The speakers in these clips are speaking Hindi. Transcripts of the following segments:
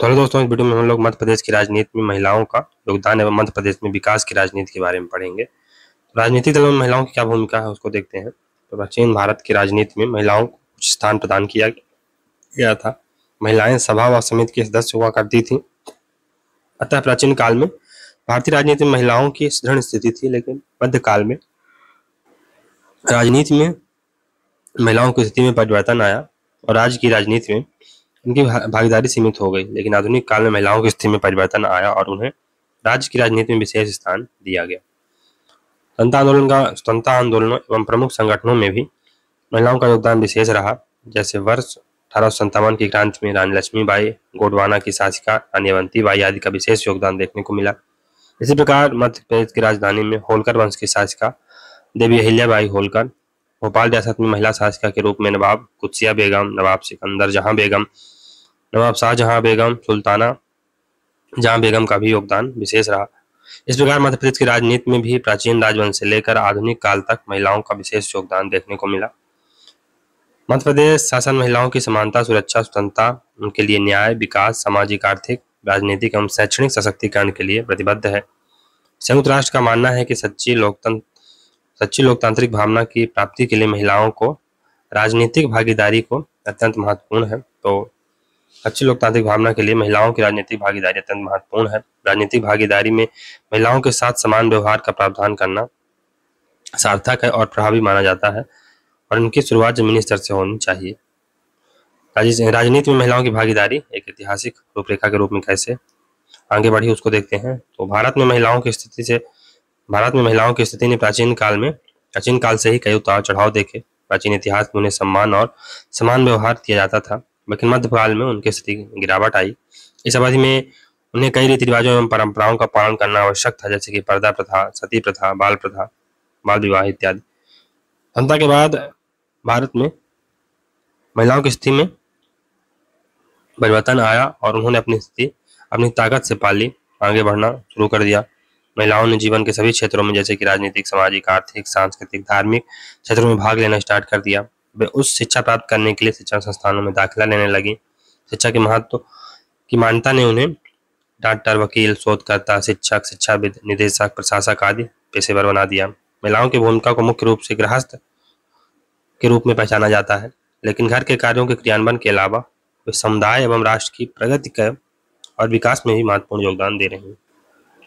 तो हेलो दोस्तों इस वीडियो में हम लोग मध्य प्रदेश की राजनीति में महिलाओं का योगदान एवं मध्य प्रदेश में विकास की राजनीति के बारे में पढ़ेंगे तो राजनीतिक दलों में महिलाओं की क्या भूमिका है उसको देखते हैं तो प्राचीन भारत की राजनीति में महिलाओं को कुछ स्थान प्रदान किया गया था महिलाएं सभा व समिति के सदस्य हुआ करती थी अतः प्राचीन काल में भारतीय राजनीति में महिलाओं की दृढ़ स्थिति थी लेकिन मध्यकाल में राजनीति में महिलाओं की स्थिति में परिवर्तन आया और राज्य की राजनीति में उनकी भागीदारी सीमित हो गई लेकिन आधुनिक काल में महिलाओं की स्थिति में परिवर्तन आया और उन्हें राज्य की राजनीति में विशेष स्थान दिया गया स्वतंत्र आंदोलन का स्वतंत्रता आंदोलनों एवं प्रमुख संगठनों में भी महिलाओं का योगदान विशेष रहा जैसे वर्ष अठारह की क्रांति में रानी लक्ष्मीबाई गोडवाना की शासिका रानी बाई आदि का विशेष योगदान देखने को मिला इसी प्रकार मध्य प्रदेश की राजधानी में होलकर वंश की शासिका देवी अहिल्याबाई होलकर भोपाल रियासत में महिला शासिका के रूप में नवाब कुत्सिया बेगम नवाब सिकंदर जहां बेगम नवाब शाहजहां बेगम सुल्ताना जहां बेगम का भी योगदान विशेष रहा इस प्रकार मध्य प्रदेश की राजनीति में भी प्राचीन राजवंश से लेकर आधुनिक काल तक महिलाओं का विशेष योगदान देखने को मिला मध्य प्रदेश शासन महिलाओं की समानता सुरक्षा स्वतंत्रता उनके लिए न्याय विकास सामाजिक आर्थिक राजनीतिक एवं शैक्षणिक सशक्तिकरण के लिए प्रतिबद्ध है संयुक्त राष्ट्र का मानना है कि सच्ची लोकतंत्र सच्ची लोकतांत्रिक भावना की प्राप्ति के लिए महिलाओं को राजनीतिक भागीदारी को अत्यंत महत्वपूर्ण है तो अच्छी लोकतांत्रिक भावना के लिए महिलाओं की राजनीतिक भागीदारी अत्यंत महत्वपूर्ण है राजनीतिक भागीदारी में महिलाओं के साथ समान व्यवहार का प्रावधान करना सार्थक है और प्रभावी माना जाता है और इनकी शुरुआत जमीनी स्तर से होनी चाहिए राजनीति में महिलाओं की भागीदारी एक ऐतिहासिक रूपरेखा के रूप में कैसे आगे बढ़ी उसको देखते हैं तो भारत में महिलाओं की स्थिति से भारत में महिलाओं की स्थिति ने प्राचीन काल में प्राचीन काल से ही कई उतार चढ़ाव देखे प्राचीन इतिहास में उन्हें सम्मान और समान व्यवहार किया जाता था लेकिन मध्यकाल में उनके स्थिति गिरावट आई इस अवधि में उन्हें कई रीति रिवाजों एवं परंपराओं का पालन करना आवश्यक था जैसे कि पर्दा प्रथा सती प्रथा बाल प्रथा बाल विवाह इत्यादि स्वतंत्रता के बाद भारत में महिलाओं की स्थिति में परिवर्तन आया और उन्होंने अपनी स्थिति अपनी ताकत से पाली आगे बढ़ना शुरू कर दिया महिलाओं ने जीवन के सभी क्षेत्रों में जैसे कि राजनीतिक सामाजिक आर्थिक सांस्कृतिक धार्मिक क्षेत्रों में भाग लेना स्टार्ट कर दिया वे उस शिक्षा प्राप्त करने के लिए शिक्षण संस्थानों में दाखिला लेने लगी शिक्षा के महत्व की मान्यता ने उन्हें डॉक्टर वकील शोधकर्ता शिक्षक शिक्षाविद निदेशक प्रशासक आदि पेशेवर बना दिया महिलाओं की भूमिका को मुख्य रूप से गृहस्थ के रूप में पहचाना जाता है लेकिन घर के कार्यों के क्रियान्वयन के अलावा वे समुदाय एवं राष्ट्र की प्रगति का और विकास में भी महत्वपूर्ण योगदान दे रही हैं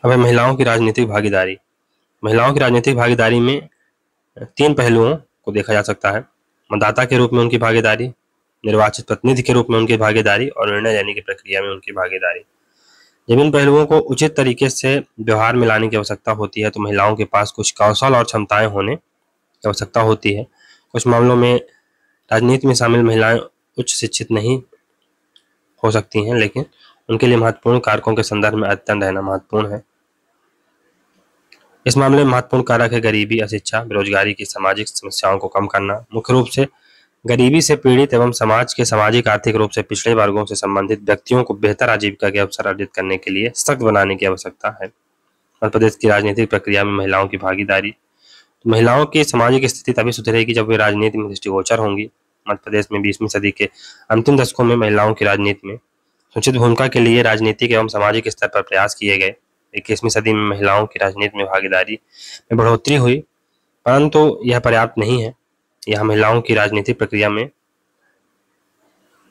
अब है महिलाओं की राजनीतिक भागीदारी महिलाओं की राजनीतिक भागीदारी में तीन पहलुओं को देखा जा सकता है मतदाता के रूप में उनकी भागीदारी निर्वाचित प्रतिनिधि के रूप में उनकी भागीदारी और निर्णय लेने की प्रक्रिया में उनकी भागीदारी जब इन पहलुओं को उचित तरीके से व्यवहार में लाने की आवश्यकता होती है तो महिलाओं के पास कुछ कौशल और क्षमताएं होने की आवश्यकता होती है कुछ मामलों में राजनीति में शामिल महिलाएं उच्च शिक्षित नहीं हो सकती हैं लेकिन उनके लिए महत्वपूर्ण कारकों के संदर्भ में अद्यतन रहना महत्वपूर्ण है इस मामले में महत्वपूर्ण कारक है गरीबी अशिक्षा बेरोजगारी की सामाजिक समस्याओं को कम करना मुख्य रूप से गरीबी से पीड़ित एवं समाज के सामाजिक आर्थिक रूप से पिछड़े वर्गों से संबंधित व्यक्तियों को बेहतर आजीविका के अवसर अर्जित करने के लिए सख्त बनाने की आवश्यकता है मध्य प्रदेश की राजनीतिक प्रक्रिया में महिलाओं की भागीदारी महिलाओं की सामाजिक स्थिति तभी सुधरेगी जब वे राजनीति में दृष्टिगोचर होंगी मध्य प्रदेश में बीसवीं सदी के अंतिम दशकों में महिलाओं की राजनीति में सूचित भूमिका के लिए राजनीतिक एवं सामाजिक स्तर पर प्रयास किए गए इक्कीसवीं सदी में महिलाओं की राजनीति में भागीदारी में बढ़ोतरी हुई परंतु यह पर्याप्त नहीं है यह महिलाओं की राजनीतिक प्रक्रिया में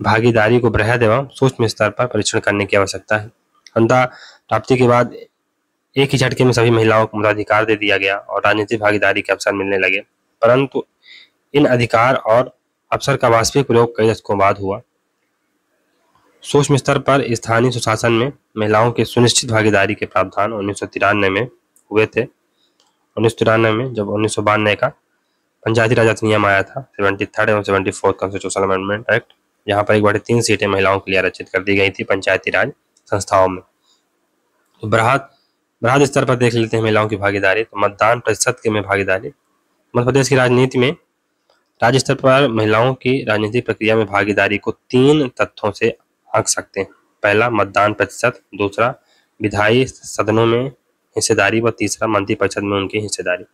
भागीदारी को बृहद एवं सूक्ष्म स्तर पर परीक्षण करने की आवश्यकता है अंता प्राप्ति के बाद एक ही झटके में सभी महिलाओं को मताधिकार दे दिया गया और राजनीतिक भागीदारी के अवसर मिलने लगे परंतु इन अधिकार और अवसर का वास्तविक प्रयोग कई दशकों बाद हुआ सूक्ष्म स्तर पर स्थानीय सुशासन में महिलाओं के सुनिश्चित भागीदारी के प्रावधान उन्नीस में हुए थे उन्नीस में जब उन्नीस का पंचायती राज अधिनियम आया था सेवेंटी थर्ड एवं seventy fourth constitution amendment act यहाँ पर एक बड़ी तीन सीटें महिलाओं के लिए आरक्षित कर दी गई थी पंचायती राज संस्थाओं में तो बृहद बृहद स्तर पर देख लेते हैं महिलाओं की भागीदारी तो मतदान प्रतिशत के में भागीदारी मध्य प्रदेश की राजनीति में राज्य स्तर पर महिलाओं की राजनीतिक प्रक्रिया में भागीदारी को तीन तथ्यों से हक सकते हैं पहला मतदान प्रतिशत दूसरा विधायी सदनों में हिस्सेदारी व तीसरा मंत्री परिषद में उनकी हिस्सेदारी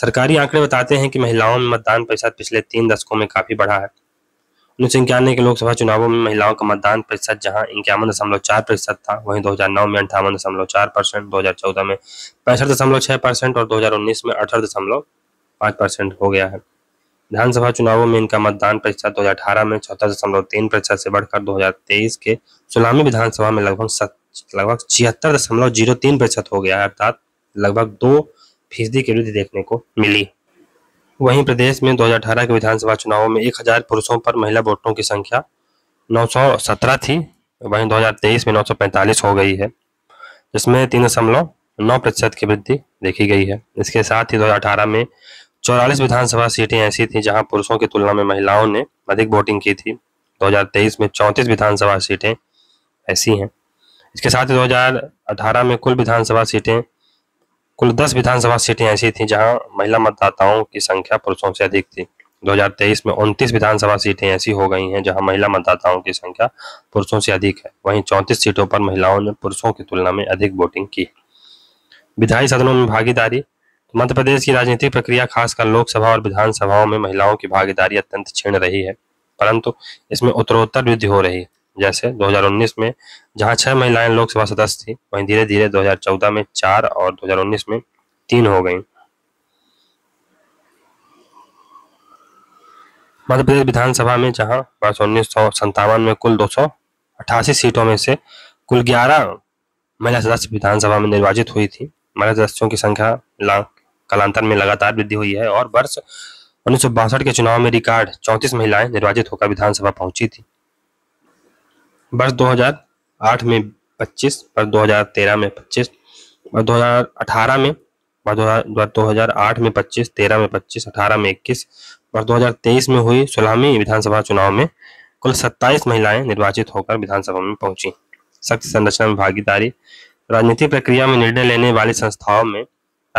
सरकारी आंकड़े बताते हैं कि महिलाओं में मतदान प्रतिशत पिछले तीन दशकों में काफी बढ़ा है उन्नीस सौ इक्यानवे के लोकसभा चुनावों में महिलाओं का मतदान प्रतिशत जहां इक्यावन दशमलव चार प्रतिशत था वहीं 2009 में अंठावन दशमलव चार परसेंट दो हजार चौदह में पैंसठ दशमलव छह परसेंट और दो हजार उन्नीस में अठारह दशमलव पाँच परसेंट हो गया है विधानसभा चुनावों में इनका मतदान प्रतिशत 2018 में चौदह दशमलव तीन प्रतिशत से बढ़कर 2023 के सुनामी विधानसभा में लगभग लगभग छिहत्तर दशमलव जीरो तीन प्रतिशत हो गया अर्थात लगभग दो फीसदी की वृद्धि देखने को मिली वहीं प्रदेश में 2018 के विधानसभा चुनावों में 1000 पुरुषों पर महिला वोटरों की संख्या 917 थी वहीं 2023 में 945 हो गई है जिसमें तीन दशमलव नौ प्रतिशत की वृद्धि देखी गई है इसके साथ ही 2018 में चौरालीस विधानसभा सीटें ऐसी थी जहां पुरुषों की तुलना में महिलाओं ने अधिक वोटिंग की थी 2023 में चौंतीस विधानसभा सीटें ऐसी हैं इसके साथ ही 2018 में कुल विधानसभा सीटें कुल 10 विधानसभा सीटें ऐसी थी जहां महिला मतदाताओं की संख्या पुरुषों से अधिक थी 2023 में उनतीस विधानसभा सीटें ऐसी हो गई हैं जहां महिला मतदाताओं की संख्या पुरुषों से अधिक है वहीं चौंतीस सीटों पर महिलाओं ने पुरुषों की तुलना में अधिक वोटिंग की विधायी सदनों में भागीदारी मध्य प्रदेश की राजनीतिक प्रक्रिया खासकर लोकसभा और विधानसभाओं में महिलाओं की भागीदारी अत्यंत क्षीण रही है परंतु इसमें उत्तरोत्तर वृद्धि हो रही है जैसे 2019 में जहां छह महिलाएं लोकसभा सदस्य थी वहीं धीरे धीरे 2014 में चार और 2019 में तीन हो गईं। मध्य प्रदेश विधानसभा में जहां वर्ष उन्नीस में कुल दो सीटों में से कुल ग्यारह महिला सदस्य विधानसभा में निर्वाचित हुई थी महिला सदस्यों की संख्या लाख कालांतर में लगातार वृद्धि हुई है और वर्ष उन्नीस के चुनाव में रिकॉर्ड चौंतीस महिलाएं निर्वाचित होकर विधानसभा पहुंची थी वर्ष 2008 में 25 वर्ष 2013 में 25 वर्ष 2018 में और 2008 में 25 13 में 25 18 में 21 और 2023 में हुई सोलहवीं विधानसभा चुनाव में कुल 27 महिलाएं निर्वाचित होकर विधानसभा में पहुंची शक्ति संरचना में भागीदारी राजनीतिक प्रक्रिया में निर्णय लेने वाली संस्थाओं में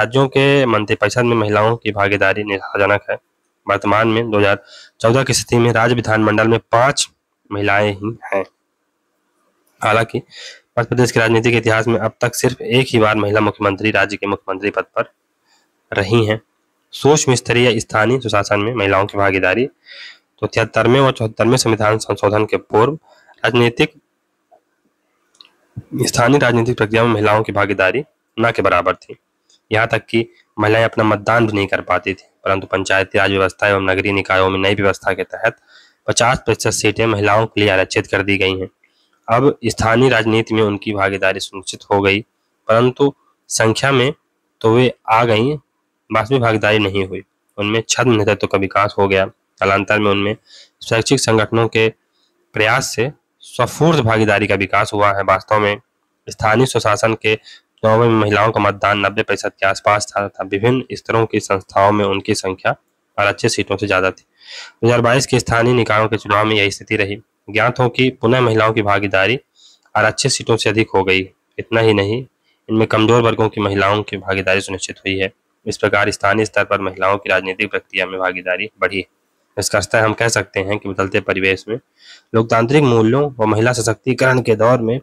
राज्यों के मंत्रिपरिषद में महिलाओं की भागीदारी निराशाजनक है वर्तमान में 2014 की स्थिति में राज्य विधानमंडल में पांच महिलाएं ही हैं हालांकि मध्य प्रदेश के राजनीति के इतिहास में अब तक सिर्फ एक ही बार महिला मुख्यमंत्री राज्य के मुख्यमंत्री पद पर रही हैं सूक्ष्म स्तरीय स्थानीय सुशासन में महिलाओं की भागीदारी तो तिहत्तरवें और चौहत्तरवें संविधान संशोधन के पूर्व राजनीतिक स्थानीय राजनीतिक प्रक्रिया में महिलाओं की भागीदारी न के बराबर थी यहाँ तक कि महिलाएं अपना मतदान भी नहीं कर पाती थी परंतु पंचायती राज व्यवस्था एवं नगरीय निकायों में नई व्यवस्था के तहत पचास प्रतिशत सीटें महिलाओं के लिए आरक्षित कर दी गई हैं अब स्थानीय राजनीति में उनकी भागीदारी सुनिश्चित हो गई परंतु संख्या में तो वे आ गई वास्तविक भागीदारी नहीं हुई उनमें छद नेतृत्व का विकास हो गया कालांतर में उनमें स्वैच्छिक संगठनों के प्रयास से स्वफूर्त भागीदारी का विकास हुआ है वास्तव में स्थानीय स्वशासन के गाँव में महिलाओं का मतदान नब्बे प्रतिशत के आसपास था तथा विभिन्न स्तरों की संस्थाओं में उनकी संख्या अड़च्छे सीटों से ज्यादा थी दो के स्थानीय निकायों के चुनाव में यही स्थिति रही ज्ञात हो कि पुनः महिलाओं की भागीदारी अड़च्छे सीटों से अधिक हो गई इतना ही नहीं इनमें कमजोर वर्गों की महिलाओं की भागीदारी सुनिश्चित हुई है इस प्रकार स्थानीय स्तर पर महिलाओं की राजनीतिक प्रक्रिया में भागीदारी बढ़ी इसका स्तर हम कह सकते हैं कि बदलते परिवेश में लोकतांत्रिक मूल्यों व महिला सशक्तिकरण के दौर में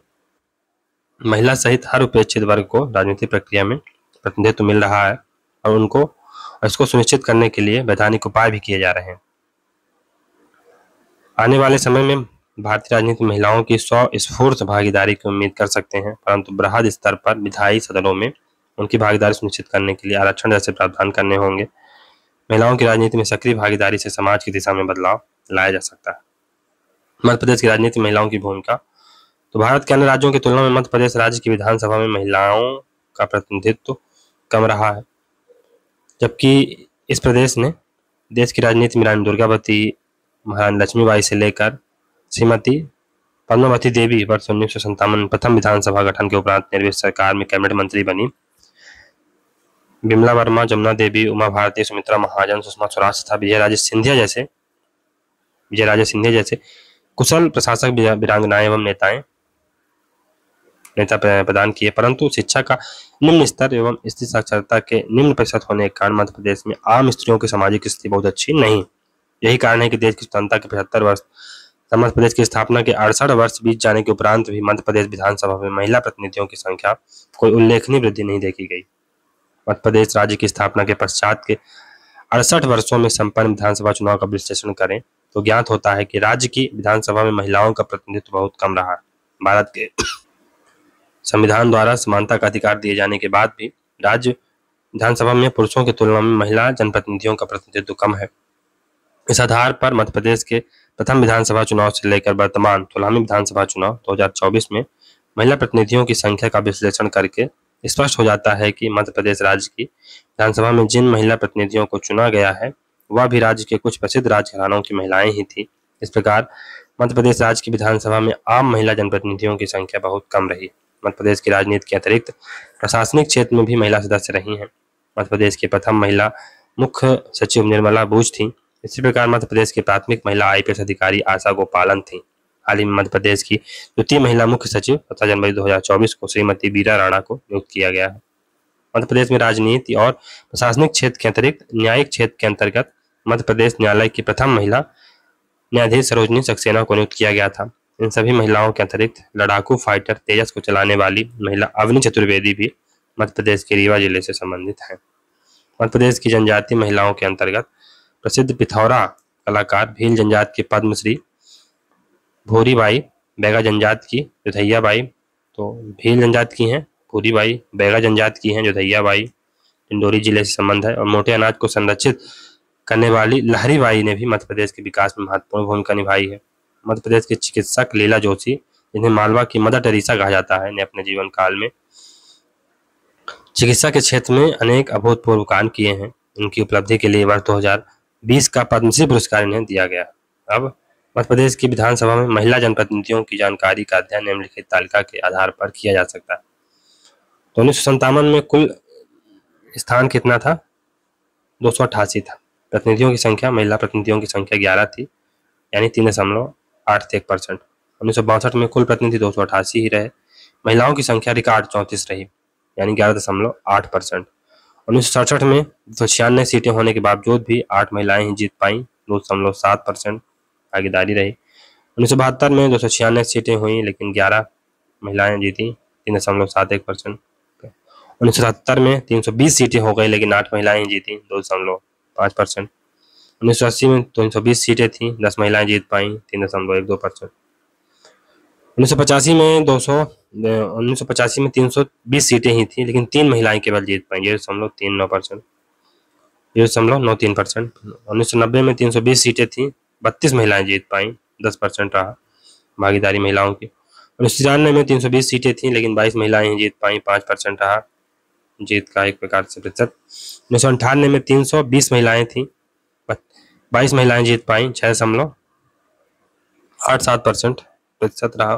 महिला सहित हर उपेक्षित वर्ग को राजनीतिक प्रक्रिया में प्रतिनिधित्व मिल रहा है और उनको इसको सुनिश्चित करने के लिए वैधानिक उपाय भी किए जा रहे हैं आने वाले समय में भारतीय राजनीति महिलाओं की स्व स्फूर्त भागीदारी की उम्मीद कर सकते हैं परंतु बृहद स्तर पर विधायी सदनों में उनकी भागीदारी सुनिश्चित करने के लिए आरक्षण जैसे प्रावधान करने होंगे महिलाओं की राजनीति में सक्रिय भागीदारी से समाज की दिशा में बदलाव लाया जा सकता है मध्य प्रदेश की राजनीति महिलाओं की भूमिका तो भारत के अन्य राज्यों की तुलना में मध्य प्रदेश राज्य की विधानसभा में महिलाओं का प्रतिनिधित्व कम रहा है जबकि इस प्रदेश ने देश की राजनीति में रानी दुर्गावती महारानी लक्ष्मीबाई से लेकर श्रीमती पद्मावती देवी वर्ष उन्नीस सौ सत्तावन प्रथम विधानसभा गठन के उपरांत निर्विश सरकार में कैबिनेट मंत्री बनी बिमला वर्मा जमुना देवी उमा भारती सुमित्रा महाजन सुषमा स्वराज तथा विजय राजे सिंधिया जैसे विजय राजे सिंधिया जैसे कुशल प्रशासक वीरांगनाएं एवं नेताएं नेता प्रदान किए परंतु शिक्षा का निम्न स्तर एवं स्त्री साक्षरता के निम्न प्रतिशत होने के कारण मध्य प्रदेश में आम स्त्रियों की सामाजिक स्थिति बहुत अच्छी नहीं यही कारण है कि देश की स्वतंत्रता के पचहत्तर वर्ष मध्य प्रदेश की स्थापना के अड़सठ वर्ष बीत जाने के उपरांत भी मध्य प्रदेश विधानसभा में महिला प्रतिनिधियों की संख्या कोई उल्लेखनीय वृद्धि नहीं देखी गई मध्य प्रदेश राज्य की स्थापना के पश्चात के अड़सठ वर्षों में संपन्न विधानसभा चुनाव का विश्लेषण करें तो ज्ञात होता है कि राज्य की विधानसभा में महिलाओं का प्रतिनिधित्व बहुत कम रहा भारत के संविधान द्वारा समानता का अधिकार दिए जाने के बाद भी राज्य विधानसभा में पुरुषों की तुलना में महिला जनप्रतिनिधियों का प्रतिनिधित्व कम है इस आधार पर मध्य प्रदेश के प्रथम विधानसभा चुनाव से लेकर वर्तमान सोलहवीं विधानसभा चुनाव 2024 में महिला प्रतिनिधियों की संख्या का विश्लेषण करके स्पष्ट हो जाता है कि मध्य प्रदेश राज्य की विधानसभा में जिन महिला प्रतिनिधियों को चुना गया है वह भी राज्य के कुछ प्रसिद्ध राजघरानों की महिलाएं ही थी इस प्रकार मध्य प्रदेश राज्य की विधानसभा में आम महिला जनप्रतिनिधियों की संख्या बहुत कम रही मध्य प्रदेश की राजनीति के अतिरिक्त प्रशासनिक क्षेत्र में भी महिला सदस्य रही हैं मध्य प्रदेश की प्रथम महिला मुख्य सचिव निर्मला बूझ थी इसी प्रकार मध्य प्रदेश की प्राथमिक महिला आईपीएस अधिकारी आशा गोपालन थी हाल ही में मध्य प्रदेश की द्वितीय महिला मुख्य सचिव तथा जनवरी दो को श्रीमती बीरा राणा को नियुक्त किया गया है मध्य प्रदेश में राजनीति और प्रशासनिक क्षेत्र के अतिरिक्त न्यायिक क्षेत्र के अंतर्गत मध्य प्रदेश न्यायालय की प्रथम महिला न्यायाधीश सरोजनी सक्सेना को नियुक्त किया गया था इन सभी महिलाओं के अतिरिक्त लड़ाकू फाइटर तेजस को चलाने वाली महिला अवनी चतुर्वेदी भी मध्य प्रदेश के रीवा जिले से संबंधित हैं मध्य प्रदेश की जनजाति महिलाओं के अंतर्गत प्रसिद्ध पिथौरा कलाकार भील जनजात के पद्मश्री भूरी बाई बैगा जनजात की जोधैया बाई तो भील जनजात की हैं भूरी बाई बैगा जनजात की हैं जोधैया बाई इंदौरी जिले से संबंध है और मोटे अनाज को संरक्षित करने वाली लहरीबाई ने भी मध्य प्रदेश के विकास में महत्वपूर्ण भूमिका निभाई है मध्य प्रदेश के चिकित्सक लीला जोशी जिन्हें मालवा की मदर टेरिसा कहा जाता है ने अपने जीवन काल में चिकित्सा के क्षेत्र में अनेक अभूतपूर्व काम किए हैं उनकी उपलब्धि के लिए वर्ष दो का पद्मश्री पुरस्कार इन्हें दिया गया अब मध्य प्रदेश की विधानसभा में महिला जनप्रतिनिधियों की जानकारी का अध्ययन निम्नलिखित तालिका के आधार पर किया जा सकता है तो उन्नीस सौ में कुल स्थान कितना था दो था प्रतिनिधियों की संख्या महिला प्रतिनिधियों की संख्या ग्यारह थी यानी तीन दशमलव आठ एक परसेंट उन्नीस सौ बासठ में कुल प्रतिनिधि दो सौ अठासी ही रहे महिलाओं की संख्या रिकॉर्ड चौंतीस रही यानी ग्यारह दशमलव आठ परसेंट उन्नीस सौ सड़सठ में दो सीटें होने के बावजूद भी आठ महिलाएं ही जीत पाई दो दशमलव सात परसेंट भागीदारी रही उन्नीस सौ बहत्तर में दो सौ छियानवे सीटें हुई लेकिन ग्यारह महिलाएं जीती तीन दशमलव सात एक परसेंट उन्नीस सौ में तीन सौ बीस सीटें हो गई लेकिन आठ महिलाएं जीती दो दशमलव पाँच परसेंट उन्नीस सौ अस्सी में तीन तो सौ बीस सीटें थीं दस महिलाएं जीत पाईं तीन दशमलव एक दो परसेंट उन्नीस सौ पचासी में दो सौ उन्नीस सौ पचासी में तीन सौ बीस सीटें ही थीं लेकिन तीन महिलाएं केवल जीत पाईं जीरो दशमलव तीन नौ परसेंट जीरो दशमलव नौ तीन परसेंट उन्नीस सौ नब्बे में तीन सौ बीस सीटें थीं बत्तीस महिलाएं जीत पाईं दस परसेंट रहा भागीदारी महिलाओं की उन्नीस सौ तिरानवे में तीन सौ बीस सीटें थीं लेकिन बाईस महिलाएं जीत पाईं पाँच परसेंट रहा जीत का एक प्रकार से प्रतिशत उन्नीस सौ अंठानवे में तीन सौ बीस महिलाएं थी बाईस महिलाएं जीत पाई छह दशमलव आठ सात परसेंट प्रतिशत रहा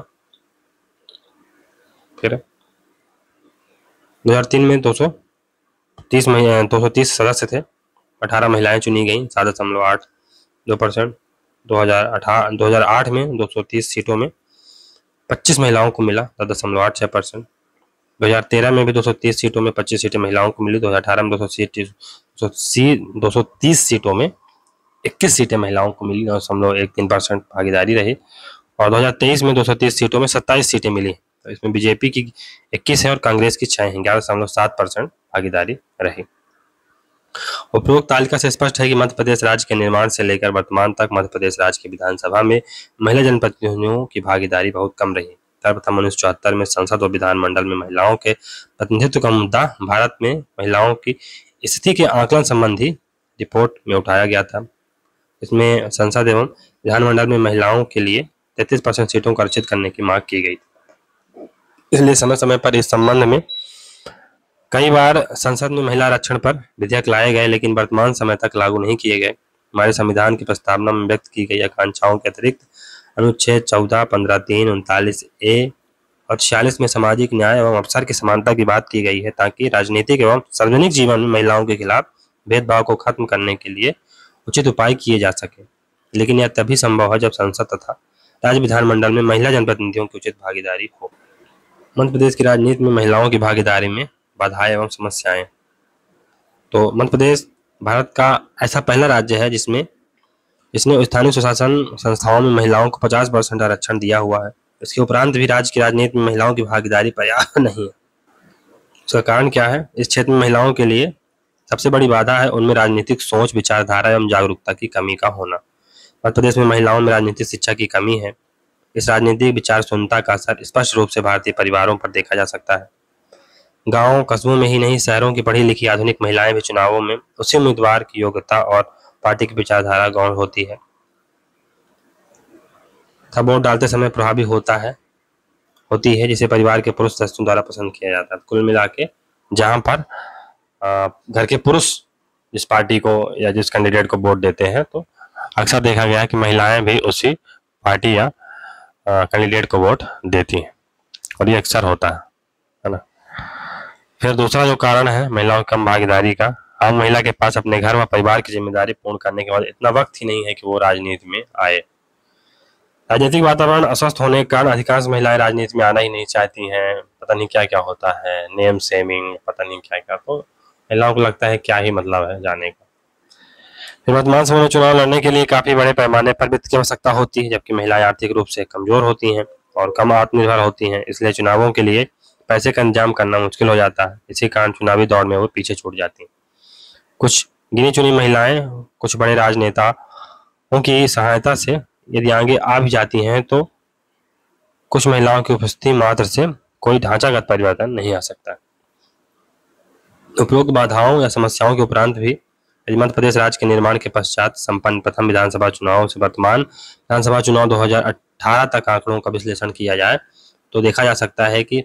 फिर तीन में दो सौ तीस दो सौ तीस सदस्य थे अठारह महिलाएं चुनी गई सात दशमलव आठ दो परसेंट दो हजार दो हजार आठ में दो सौ तीस सीटों में पच्चीस महिलाओं को मिला सात दशमलव आठ छः परसेंट 2013 में भी 230 सीटों में 25 सीटें महिलाओं को मिली 2018 में 230 230 सीटों में 21 सीटें महिलाओं को मिली नौ दशमलव एक तीन परसेंट भागीदारी रही और 2023 में 230 सीटों में 27 सीटें मिली तो इसमें बीजेपी की 21 है और कांग्रेस की छह है ग्यारह दशमलव सात परसेंट भागीदारी रही उपरोक्त तालिका से स्पष्ट है कि मध्य प्रदेश राज्य के निर्माण से लेकर वर्तमान तक मध्य प्रदेश राज्य के विधानसभा में महिला जनप्रतिनिधियों की भागीदारी बहुत कम रही तिहत्तर तथा उन्नीस चौहत्तर में संसद और विधानमंडल में महिलाओं के प्रतिनिधित्व का मुद्दा भारत में महिलाओं की स्थिति के आकलन संबंधी रिपोर्ट में उठाया गया था इसमें संसद एवं विधानमंडल में महिलाओं के लिए तैतीस परसेंट सीटों को आरक्षित करने की मांग की गई थी इसलिए समय समय पर इस संबंध में कई बार संसद में महिला आरक्षण पर विधेयक लाए गए लेकिन वर्तमान समय तक लागू नहीं किए गए हमारे संविधान की प्रस्तावना में व्यक्त की गई आकांक्षाओं के अतिरिक्त अनुच्छेद चौदह पंद्रह तीन उनतालीस ए और छियालीस में सामाजिक न्याय एवं अवसर की समानता की बात की गई है ताकि राजनीतिक एवं सार्वजनिक जीवन में महिलाओं के खिलाफ भेदभाव को खत्म करने के लिए उचित उपाय किए जा सके लेकिन यह तभी संभव है जब संसद तथा राज्य विधानमंडल में महिला जनप्रतिनिधियों की उचित भागीदारी हो मध्य प्रदेश की राजनीति में महिलाओं की भागीदारी में बाधाएं एवं समस्याएं तो मध्य प्रदेश भारत का ऐसा पहला राज्य है जिसमें इसने स्थानीय सुशासन संस्थाओं में महिलाओं को पचास परसेंट आरक्षण दिया हुआ है इसके उपरांत भी राज्य की राजनीति में महिलाओं की भागीदारी पर्याप्त नहीं है इसका कारण क्या है इस क्षेत्र में महिलाओं के लिए सबसे बड़ी बाधा है उनमें राजनीतिक सोच विचारधारा एवं जागरूकता की कमी का होना मध्य प्रदेश में महिलाओं में राजनीतिक शिक्षा की कमी है इस राजनीतिक विचार सुनता का असर स्पष्ट रूप से भारतीय परिवारों पर देखा जा सकता है गाँव कस्बों में ही नहीं शहरों की पढ़ी लिखी आधुनिक महिलाएं भी चुनावों में उसी उम्मीदवार की योग्यता और पार्टी की विचारधारा गौण होती है तथा वोट डालते समय प्रभावी होता है होती है जिसे परिवार के पुरुष सदस्यों द्वारा पसंद किया जाता है तो कुल मिला के जहाँ पर घर के पुरुष जिस पार्टी को या जिस कैंडिडेट को वोट देते हैं तो अक्सर देखा गया कि महिलाएं भी उसी पार्टी या कैंडिडेट को वोट देती हैं और ये अक्सर होता है है ना फिर दूसरा जो कारण है महिलाओं की कम भागीदारी का आम महिला के पास अपने घर व परिवार की जिम्मेदारी पूर्ण करने के बाद इतना वक्त ही नहीं है कि वो राजनीति में आए राजनीतिक वातावरण अस्वस्थ होने के कारण अधिकांश महिलाएं राजनीति में आना ही नहीं चाहती हैं पता नहीं क्या क्या होता है नेम सेमिंग पता नहीं क्या क्या तो महिलाओं को लगता है क्या ही मतलब है जाने का फिर वर्तमान समय में चुनाव लड़ने के लिए काफी बड़े पैमाने पर वित्त की आवश्यकता होती है जबकि महिलाएं आर्थिक रूप से कमजोर होती हैं और कम आत्मनिर्भर होती हैं इसलिए चुनावों के लिए पैसे का इंतजाम करना मुश्किल हो जाता है इसी कारण चुनावी दौड़ में वो पीछे छूट जाती हैं कुछ गिनी चुनी महिलाएं कुछ बड़े राजनेता उनकी सहायता से यदि आगे आ भी जाती हैं तो कुछ महिलाओं की उपस्थिति मात्र से कोई ढांचागत परिवर्तन नहीं आ सकता उपरोक्त बाधाओं या समस्याओं के उपरांत भी यदि मध्य प्रदेश राज्य के निर्माण के पश्चात संपन्न प्रथम विधानसभा चुनाव से वर्तमान विधानसभा चुनाव 2018 तक आंकड़ों का विश्लेषण किया जाए तो देखा जा सकता है कि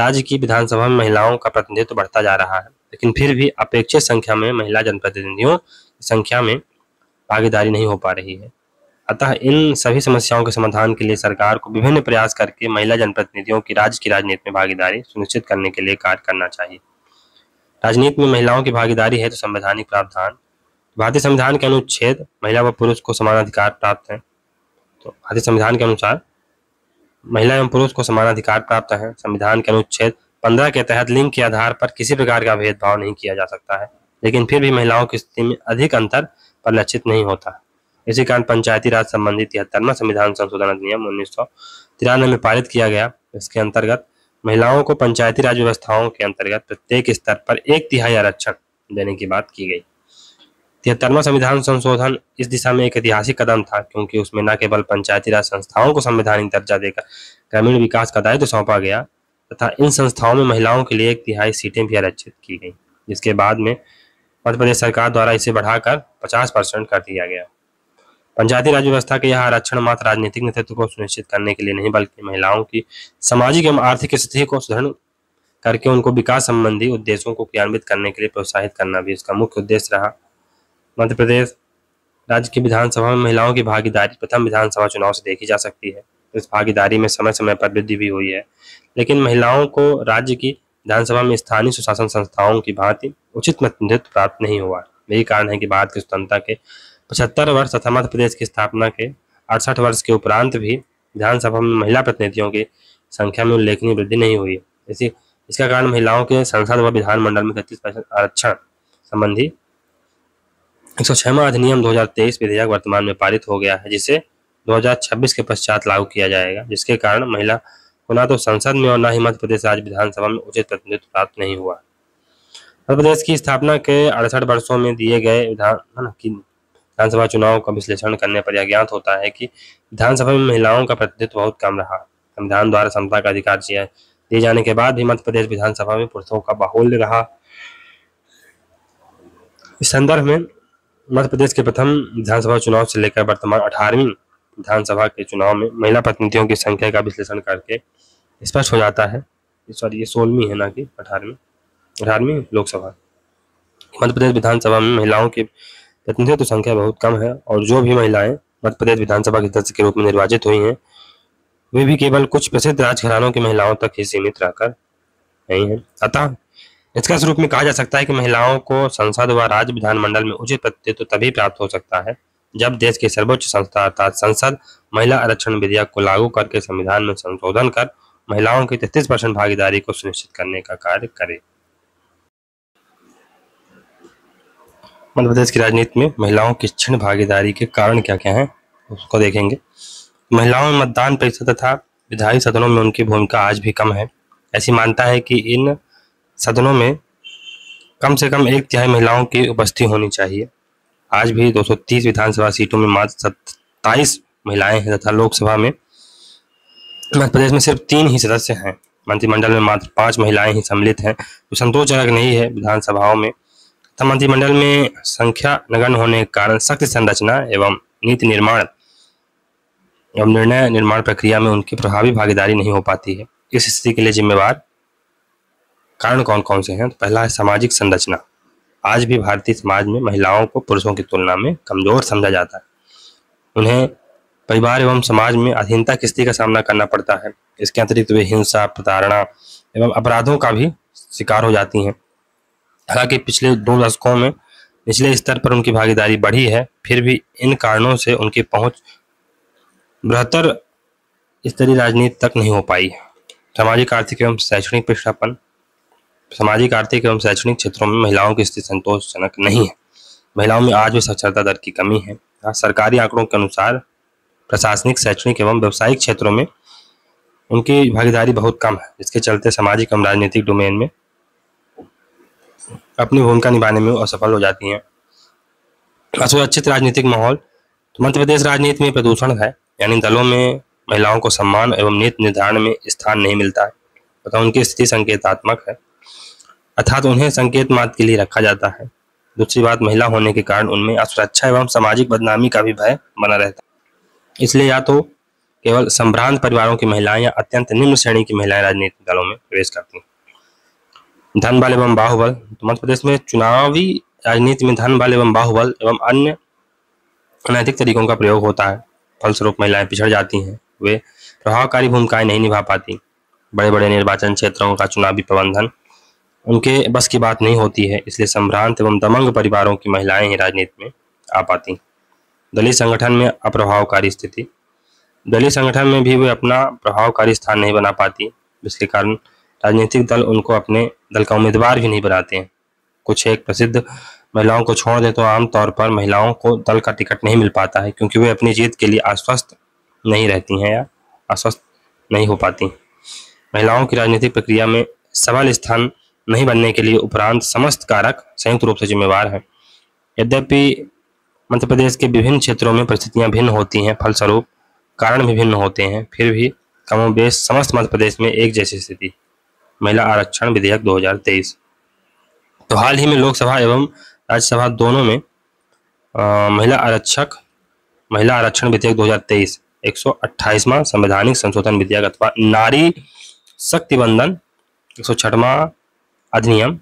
राज्य की विधानसभा में महिलाओं का प्रतिनिधित्व बढ़ता जा रहा है लेकिन फिर भी अपेक्षित संख्या में महिला जनप्रतिनिधियों की संख्या में भागीदारी नहीं हो पा रही है अतः इन सभी समस्याओं के समाधान के लिए सरकार को विभिन्न प्रयास करके महिला जनप्रतिनिधियों की राज्य की राजनीति में भागीदारी सुनिश्चित करने के लिए कार्य करना चाहिए राजनीति में महिलाओं की भागीदारी है तो संवैधानिक प्रावधान भारतीय संविधान के अनुच्छेद महिला व पुरुष को समान अधिकार प्राप्त है तो भारतीय संविधान के अनुसार महिला एवं पुरुष को समान अधिकार प्राप्त है संविधान के अनुच्छेद पंद्रह के तहत लिंग के आधार पर किसी प्रकार का भेदभाव नहीं किया जा सकता है लेकिन फिर भी महिलाओं की स्थिति में अधिक अंतर परिलक्षित नहीं होता इसी कारण पंचायती राज संबंधी तिहत्तरवा संविधान संशोधन अधिनियम उन्नीस में पारित किया गया इसके अंतर्गत महिलाओं को पंचायती राज व्यवस्थाओं के अंतर्गत प्रत्येक स्तर पर एक तिहाई आरक्षण देने की बात की गई तिहत्तरवा संविधान संशोधन इस दिशा में एक ऐतिहासिक कदम था क्योंकि उसमें न केवल पंचायती राज संस्थाओं को संवैधानिक दर्जा देकर ग्रामीण विकास का दायित्व तो सौंपा गया तथा इन संस्थाओं में महिलाओं के लिए एक तिहाई सीटें भी आरक्षित की गई जिसके बाद में मध्य प्रदेश सरकार द्वारा इसे बढ़ाकर पचास परसेंट कर दिया गया पंचायती राज व्यवस्था के यह आरक्षण मात्र राजनीतिक नेतृत्व को सुनिश्चित करने के लिए नहीं बल्कि महिलाओं की सामाजिक एवं आर्थिक स्थिति को सुधार करके उनको विकास संबंधी उद्देश्यों को क्रियान्वित करने के लिए प्रोत्साहित करना भी इसका मुख्य उद्देश्य रहा मध्य प्रदेश राज्य की विधानसभा में महिलाओं की भागीदारी प्रथम विधानसभा चुनाव से देखी जा सकती है तो इस भागीदारी में समय समय पर वृद्धि भी हुई है लेकिन महिलाओं को राज्य की विधानसभा में स्थानीय सुशासन संस्थाओं की भांति उचित प्रतिनिधित्व प्राप्त नहीं हुआ यही कारण है कि भारत की स्वतंत्रता के पचहत्तर वर्ष तथा मध्य प्रदेश की स्थापना के अड़सठ वर्ष के उपरांत भी विधानसभा में महिला प्रतिनिधियों की संख्या में उल्लेखनीय वृद्धि नहीं हुई इसी इसका कारण महिलाओं के संसद व विधानमंडल में तैतीस आरक्षण संबंधी एक सौ छहवा अधिनियम 2023 विधेयक वर्तमान में पारित हो गया है जिसे 2026 के पश्चात लागू किया जाएगा जिसके कारण महिला को ना तो संसद में और न ही मध्य प्रदेश राज्य विधानसभा में उचित प्रतिनिधित्व प्राप्त नहीं हुआ मध्य प्रदेश की स्थापना के अड़सठ वर्षों में दिए गए विधान की विधानसभा चुनाव का विश्लेषण करने पर यह ज्ञात होता है कि विधानसभा में महिलाओं का प्रतिनिधित्व बहुत कम रहा संविधान द्वारा समता का अधिकार दिए जाने के बाद भी मध्य प्रदेश विधानसभा में पुरुषों का बाहुल्य रहा इस संदर्भ में मध्य प्रदेश के प्रथम विधानसभा चुनाव से लेकर वर्तमान अठारहवीं विधानसभा के चुनाव में महिला प्रतिनिधियों की संख्या का विश्लेषण करके स्पष्ट हो जाता है सॉरी ये सोलहवीं है ना कि अठारहवीं अठारहवीं लोकसभा मध्य प्रदेश विधानसभा में महिलाओं के प्रतिनिधियों की संख्या बहुत कम है और जो भी महिलाएं मध्य प्रदेश विधानसभा के सदस्य के रूप में निर्वाचित हुई हैं वे भी केवल कुछ प्रसिद्ध राजघरानों की महिलाओं तक ही सीमित रहकर नहीं है अतः इसका स्वरूप में कहा जा सकता है कि महिलाओं को संसद व राज्य विधानमंडल में उचित प्रतिनिधित्व तो तभी प्राप्त हो सकता है जब देश की सर्वोच्च संस्था अर्थात संसद महिला आरक्षण विधेयक को लागू करके संविधान में संशोधन कर महिलाओं की तैतीस परसेंट भागीदारी को सुनिश्चित करने का कार्य करे मध्य प्रदेश की राजनीति में महिलाओं की क्षण भागीदारी के कारण क्या क्या हैं उसको देखेंगे महिलाओं में मतदान परिषद तथा विधायी सदनों में उनकी भूमिका आज भी कम है ऐसी मानता है कि इन सदनों में कम से कम एक तिहाई महिलाओं की उपस्थिति होनी चाहिए आज भी 230 विधानसभा सीटों में मात्र सत्ताईस महिलाएं हैं तथा लोकसभा में मध्य प्रदेश में सिर्फ तीन ही सदस्य हैं मंत्रिमंडल में मात्र पांच महिलाएं ही सम्मिलित हैं जो संतोषजनक नहीं है विधानसभाओं में तथा मंत्रिमंडल में संख्या नगण होने के कारण सख्त संरचना एवं नीति निर्माण एवं निर्णय निर्माण प्रक्रिया में उनकी प्रभावी भागीदारी नहीं हो पाती है इस स्थिति के लिए जिम्मेवार कारण कौन कौन से हैं तो पहला है सामाजिक संरचना आज भी भारतीय समाज में महिलाओं को पुरुषों की तुलना में कमजोर समझा जाता है उन्हें परिवार एवं समाज में अधीनता किस्ती का सामना करना पड़ता है इसके अतिरिक्त वे हिंसा प्रताड़ना एवं अपराधों का भी शिकार हो जाती हैं हालांकि पिछले दो दशकों में निचले स्तर पर उनकी भागीदारी बढ़ी है फिर भी इन कारणों से उनकी पहुंच बेहतर स्तरीय राजनीति तक नहीं हो पाई सामाजिक आर्थिक एवं शैक्षणिक पिछड़ापन सामाजिक आर्थिक एवं शैक्षणिक क्षेत्रों में महिलाओं की स्थिति संतोषजनक नहीं है महिलाओं में आज भी साक्षरता दर की कमी है हाँ, सरकारी आंकड़ों के अनुसार प्रशासनिक शैक्षणिक एवं व्यवसायिक क्षेत्रों में उनकी भागीदारी बहुत कम है जिसके चलते सामाजिक एवं राजनीतिक डोमेन में अपनी भूमिका निभाने में असफल हो जाती हैं असुरक्षित राजनीतिक माहौल तो मध्य प्रदेश राजनीति में प्रदूषण है यानी दलों में महिलाओं को सम्मान एवं नीति निर्धारण में स्थान नहीं मिलता है तथा तो उनकी स्थिति संकेतात्मक है अर्थात उन्हें संकेत मात्र के लिए रखा जाता है दूसरी बात महिला होने के कारण उनमें असुरक्षा एवं सामाजिक बदनामी का भी भय बना रहता है इसलिए या तो केवल संभ्रांत परिवारों की महिलाएं या अत्यंत निम्न श्रेणी की महिलाएं राजनीतिक दलों में प्रवेश करती हैं धन बल एवं बाहुबल तो मध्य प्रदेश में चुनावी राजनीति में धन बल एवं बाहुबल एवं अन्य अनैतिक तरीकों का प्रयोग होता है फलस्वरूप महिलाएं पिछड़ जाती हैं वे प्रभावकारी भूमिकाएं नहीं निभा पाती बड़े बड़े निर्वाचन क्षेत्रों का चुनावी प्रबंधन उनके बस की बात नहीं होती है इसलिए संभ्रांत एवं दमंग परिवारों की महिलाएं ही राजनीति में आ पाती दलित संगठन में अप्रभावकारी स्थिति दलित संगठन में भी वे अपना प्रभावकारी स्थान नहीं बना पाती जिसके कारण राजनीतिक दल उनको अपने दल का उम्मीदवार भी नहीं बनाते हैं कुछ एक प्रसिद्ध महिलाओं को छोड़ दें तो आमतौर पर महिलाओं को दल का टिकट नहीं मिल पाता है क्योंकि वे अपनी जीत के लिए आश्वस्त नहीं रहती हैं या आश्वस्त नहीं हो पाती महिलाओं की राजनीतिक प्रक्रिया में सवाल स्थान नहीं बनने के लिए उपरांत समस्त कारक संयुक्त रूप से जिम्मेवार हैं यद्यपि मध्य प्रदेश के विभिन्न क्षेत्रों में परिस्थितियां भिन्न होती हैं फलस्वरूप कारण भी भिन्न होते हैं फिर भी कमोबेश समस्त मध्य प्रदेश में एक जैसी स्थिति महिला आरक्षण विधेयक 2023 तो हाल ही में लोकसभा एवं राज्यसभा दोनों में आ, महिला आरक्षक महिला आरक्षण विधेयक 2023 अट्ठाईसवा संवैधानिक संशोधन विधेयक अथवा नारी शक्ति बंधन एक सौ छठवा अधिनियम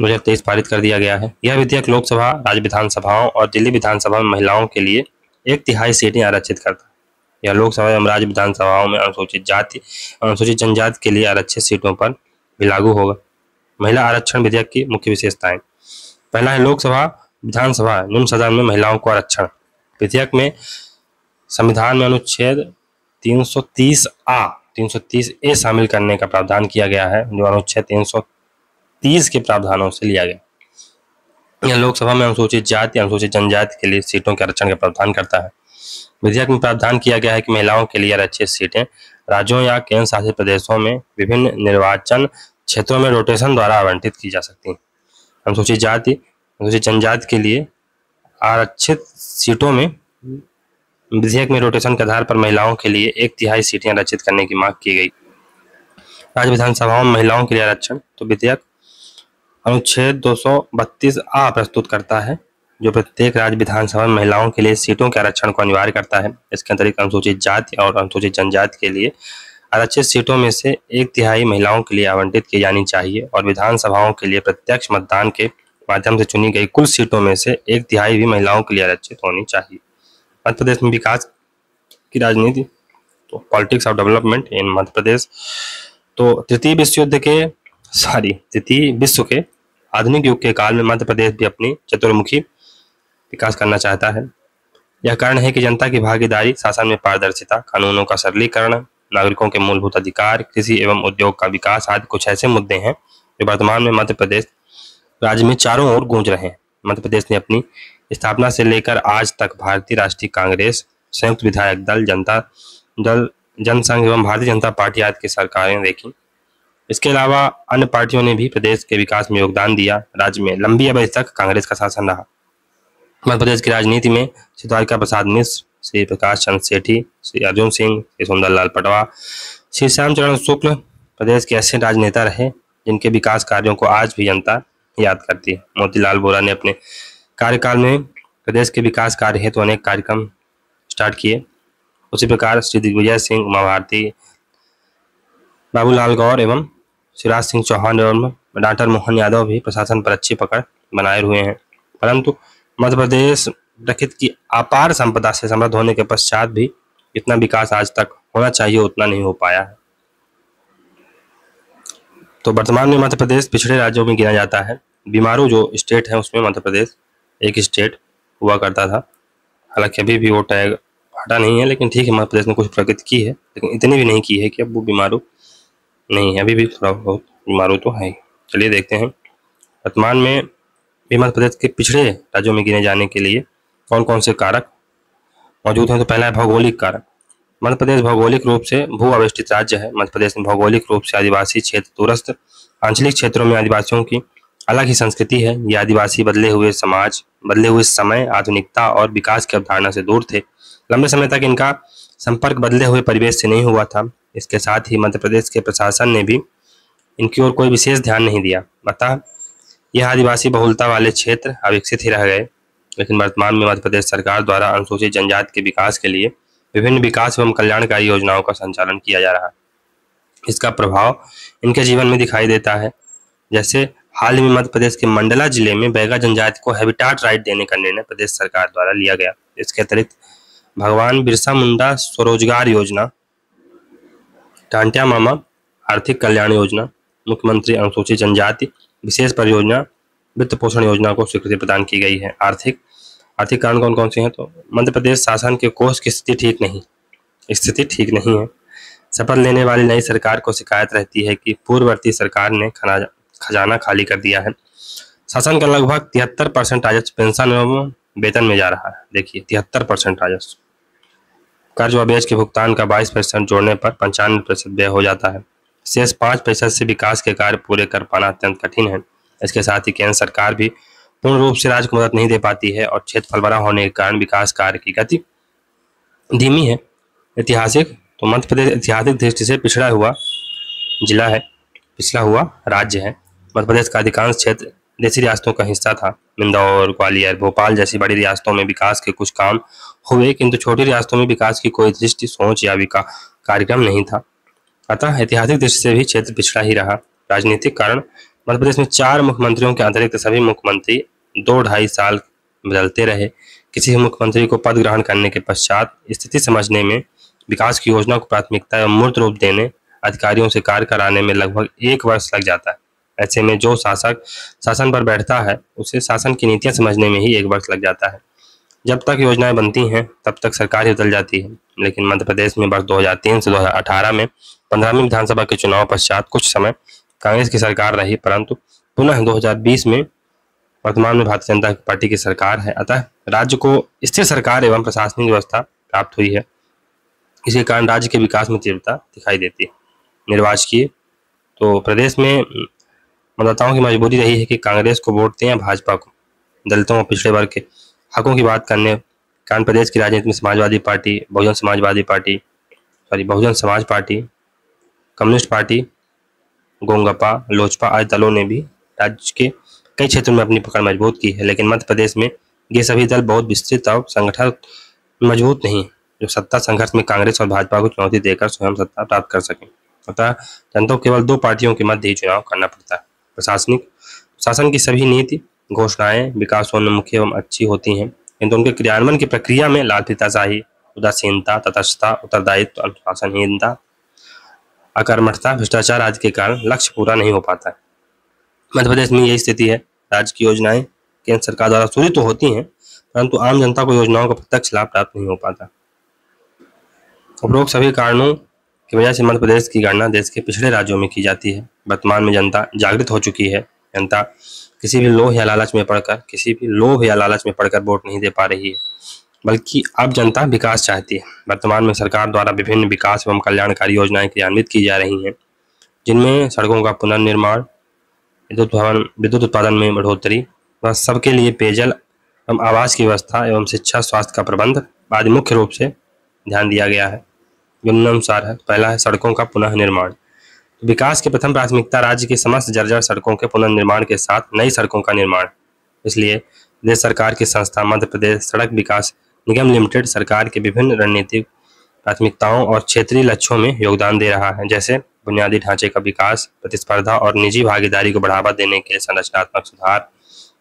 दो हजार तेईस पारित कर दिया गया है यह विधेयक लोकसभा राज्य विधानसभाओं और दिल्ली विधानसभा में महिलाओं के लिए एक तिहाई सीटें आरक्षित करता है यह लोकसभा एवं राज्य विधानसभाओं में अनुसूचित जाति अनुसूचित जनजाति के लिए आरक्षित सीटों पर भी लागू होगा महिला आरक्षण विधेयक की मुख्य विशेषताएं पहला है लोकसभा विधानसभा निम्न सदन में महिलाओं को आरक्षण विधेयक में संविधान में अनुच्छेद 330 आ 330 ए शामिल करने का प्रावधान किया गया है जो अनुच्छेद 330 के प्रावधानों से लिया गया यह लोकसभा में अनुसूचित जाति अनुसूचित जनजाति के लिए सीटों के आरक्षण का प्रावधान करता है विधेयक में प्रावधान किया गया है कि महिलाओं के लिए आरक्षित सीटें राज्यों या केंद्र शासित प्रदेशों में विभिन्न निर्वाचन क्षेत्रों में रोटेशन द्वारा आवंटित की जा सकती है अनुसूचित जाति अनुसूचित जनजाति के लिए आरक्षित सीटों में विधेयक में रोटेशन के आधार पर महिलाओं के लिए एक तिहाई सीटें आरक्षित करने की मांग की गई राज्य विधानसभाओं में महिलाओं के लिए आरक्षण तो विधेयक अनुच्छेद दो आ प्रस्तुत करता है जो प्रत्येक राज्य विधानसभा में महिलाओं के लिए सीटों के आरक्षण को अनिवार्य करता है इसके अंतरिक्त अनुसूचित जाति और अनुसूचित जनजाति के लिए आरक्षित सीटों में से एक तिहाई महिलाओं के लिए आवंटित की जानी चाहिए और विधानसभाओं के लिए प्रत्यक्ष मतदान के माध्यम से चुनी गई कुल सीटों में से एक तिहाई भी महिलाओं के लिए आरक्षित होनी चाहिए मध्य प्रदेश में विकास की राजनीति तो politics of development in Madhya Pradesh तो तृतीय विश्व युद्ध के सॉरी तृतीय विश्व के आधुनिक युग के काल में मध्य प्रदेश भी अपनी चतुर्मुखी विकास करना चाहता है यह कारण है कि जनता की भागीदारी शासन में पारदर्शिता कानूनों का सरलीकरण नागरिकों के मूलभूत अधिकार कृषि एवं उद्योग का विकास आदि कुछ ऐसे मुद्दे हैं जो वर्तमान में मध्य प्रदेश राज्य में चारों ओर गूंज रहे हैं मध्य प्रदेश ने अपनी स्थापना से लेकर आज तक भारतीय राष्ट्रीय कांग्रेस संयुक्त विधायक दल जनता दल जनसंघ एवं भारतीय जनता पार्टी आदि की सरकारें देखी इसके अलावा अन्य पार्टियों ने भी प्रदेश के विकास में योगदान दिया राज्य में लंबी अवधि तक कांग्रेस का शासन रहा मध्य प्रदेश की राजनीति में सिद्धार्थ प्रसाद मिश्र श्री प्रकाश चंद्र सेठी श्री अर्जुन सिंह श्री सुंदर लाल पटवा श्री श्याम चरण शुक्ल प्रदेश के ऐसे राजनेता रहे जिनके विकास कार्यों को आज भी जनता याद करती है मोतीलाल वोरा ने अपने कार्यकाल में प्रदेश के विकास कार्य हेतु तो अनेक कार्यक्रम स्टार्ट किए उसी प्रकार श्री दिग्विजय सिंह उमा भारती बाबूलाल गौर एवं शिवराज सिंह चौहान एवं डॉक्टर मोहन यादव भी प्रशासन पर अच्छी पकड़ बनाए हुए हैं परंतु मध्य प्रदेश रखित की अपार संपदा से समृद्ध होने के पश्चात भी इतना विकास आज तक होना चाहिए उतना नहीं हो पाया है तो वर्तमान में मध्य प्रदेश पिछड़े राज्यों में गिना जाता है बीमारू जो स्टेट है उसमें मध्य प्रदेश एक स्टेट हुआ करता था हालांकि अभी भी वो टैग हटा नहीं है लेकिन ठीक है मध्य प्रदेश ने कुछ प्रगति की है लेकिन इतनी भी नहीं की है कि अब वो बीमारू नहीं है अभी भी थोड़ा बहुत बीमारू तो है चलिए देखते हैं वर्तमान में भी मध्य प्रदेश के पिछड़े राज्यों में गिने जाने के लिए कौन कौन से कारक मौजूद हैं तो पहला है भौगोलिक कारक मध्य प्रदेश भौगोलिक रूप से भू अवेष्टित राज्य है मध्य प्रदेश में भौगोलिक रूप से आदिवासी क्षेत्र दूरस्थ आंचलिक क्षेत्रों में आदिवासियों की अलग ही संस्कृति है ये आदिवासी बदले हुए समाज बदले हुए समय आधुनिकता और विकास की अवधारणा से दूर थे लंबे समय तक इनका संपर्क बदले हुए परिवेश से नहीं हुआ था इसके साथ ही मध्य प्रदेश के प्रशासन ने भी इनकी ओर कोई विशेष ध्यान नहीं दिया अतः यह आदिवासी बहुलता वाले क्षेत्र अविकसित ही रह गए लेकिन वर्तमान में मध्य प्रदेश सरकार द्वारा अनुसूचित जनजाति के विकास के लिए विभिन्न विकास एवं कल्याणकारी योजनाओं का संचालन किया जा रहा है इसका प्रभाव इनके जीवन में दिखाई देता है जैसे हाल ही में मध्य प्रदेश के मंडला जिले में बैगा जनजाति को हैबिटाट राइट देने का निर्णय प्रदेश सरकार द्वारा लिया गया इसके अतिरिक्त भगवान बिरसा मुंडा स्वरोजगार योजना टांटिया मामा आर्थिक कल्याण योजना मुख्यमंत्री अनुसूचित जनजाति विशेष परियोजना वित्त पोषण योजना को स्वीकृति प्रदान की गई है आर्थिक आर्थिक कारण कौन कौन से हैं तो मध्य प्रदेश शासन के कोष की स्थिति ठीक नहीं स्थिति ठीक नहीं है शपथ लेने वाली नई सरकार को शिकायत रहती है कि पूर्ववर्ती सरकार ने खनिज खजाना खाली कर दिया है शासन का लगभग तिहत्तर परसेंट राजस्व पेंशन एवं वेतन में जा रहा है देखिए तिहत्तर परसेंट राजस्व कर्ज व ब्याज के भुगतान का बाईस परसेंट जोड़ने पर पंचानवे प्रतिशत व्यय हो जाता है शेष पाँच प्रतिशत से विकास के कार्य पूरे कर पाना अत्यंत कठिन है इसके साथ ही केंद्र सरकार भी पूर्ण रूप से राज्य को मदद नहीं दे पाती है और क्षेत्रफल बड़ा होने के कारण विकास कार्य की गति धीमी है ऐतिहासिक तो मध्य प्रदेश ऐतिहासिक दृष्टि से पिछड़ा हुआ जिला है पिछड़ा हुआ राज्य है मध्य प्रदेश का अधिकांश क्षेत्र देसी रियासतों का हिस्सा था इंदौर ग्वालियर भोपाल जैसी बड़ी रियासतों में विकास के कुछ काम हुए किंतु छोटी रियासतों में विकास की कोई दृष्टि सोच या विकास कार्यक्रम नहीं था अतः ऐतिहासिक दृष्टि से भी क्षेत्र पिछड़ा ही रहा राजनीतिक कारण मध्य प्रदेश में चार मुख्यमंत्रियों के अतिरिक्त सभी मुख्यमंत्री दो ढाई साल बदलते रहे किसी भी मुख्यमंत्री को पद ग्रहण करने के पश्चात स्थिति समझने में विकास की योजना को प्राथमिकता एवं मूर्त रूप देने अधिकारियों से कार्य कराने में लगभग एक वर्ष लग जाता है ऐसे में जो शासक शासन पर बैठता है उसे शासन की नीतियाँ समझने में ही एक वक्त लग जाता है जब तक योजनाएं बनती हैं तब तक सरकार ही बदल जाती है लेकिन मध्य प्रदेश में वर्ष 2003 से 2018 में पंद्रहवीं विधानसभा के चुनाव पश्चात कुछ समय कांग्रेस की सरकार रही परंतु पुनः 2020 में वर्तमान में भारतीय जनता पार्टी की सरकार है अतः राज्य को स्थिर सरकार एवं प्रशासनिक व्यवस्था प्राप्त हुई है इसके कारण राज्य के विकास में तीव्रता दिखाई देती है निर्वाचकीय तो प्रदेश में मतदाताओं की मजबूरी रही है कि कांग्रेस को वोट दें या भाजपा को दलितों और पिछड़े वर्ग के हकों की बात करने कान प्रदेश की राजनीति में Samajwadi Party Bahujan Samajwadi Party sorry Bahujan Samaj Party Communist Party Gongpa Lojpa आदि दलों ने भी राज्य के कई क्षेत्रों में अपनी पकड़ मजबूत की है लेकिन मध्य प्रदेश में ये सभी दल बहुत विस्तृत और संगठन मजबूत नहीं जो सत्ता संघर्ष में कांग्रेस और भाजपा को चुनौती देकर स्वयं सत्ता प्राप्त कर सकें अतः जनता को केवल दो पार्टियों के मध्य ही चुनाव करना पड़ता है प्रशासनिक शासन की सभी नीति घोषणाएं विकासोन्मुखी एवं अच्छी होती हैं किंतु उनके क्रियान्वयन की प्रक्रिया में लालपिताशाही उदासीनता तटस्थता उत्तरदायित्व अनुशासनहीनता अकर्मठता भ्रष्टाचार आदि के कारण लक्ष्य पूरा नहीं हो पाता है मध्य प्रदेश में यही स्थिति है राज्य की योजनाएं केंद्र सरकार द्वारा शुरू तो होती हैं परंतु आम जनता को योजनाओं का प्रत्यक्ष लाभ प्राप्त नहीं हो पाता उपरोक्त सभी कारणों की वजह से मध्य प्रदेश की गणना देश के पिछड़े राज्यों में की जाती है वर्तमान में जनता जागृत हो चुकी है जनता किसी भी लोह या लालच में पढ़कर किसी भी लोभ या लालच में पढ़कर वोट नहीं दे पा रही है बल्कि अब जनता विकास चाहती है वर्तमान में सरकार द्वारा विभिन्न विकास एवं कल्याणकारी योजनाएं क्रियान्वित की जा रही हैं जिनमें सड़कों का पुनर्निर्माण विद्युत भवन विद्युत उत्पादन में बढ़ोतरी व सबके लिए पेयजल एवं आवास की व्यवस्था एवं शिक्षा स्वास्थ्य का प्रबंध आदि मुख्य रूप से ध्यान दिया गया है निम्नानुसार है पहला है सड़कों का पुनः निर्माण विकास की प्रथम प्राथमिकता राज्य की समस्त जर्जर सड़कों के पुनर्निर्माण के साथ नई सड़कों का निर्माण इसलिए प्रदेश सरकार की संस्था मध्य प्रदेश सड़क विकास निगम लिमिटेड सरकार के विभिन्न रणनीतिक प्राथमिकताओं और क्षेत्रीय लक्ष्यों में योगदान दे रहा है जैसे बुनियादी ढांचे का विकास प्रतिस्पर्धा और निजी भागीदारी को बढ़ावा देने के संरचनात्मक सुधार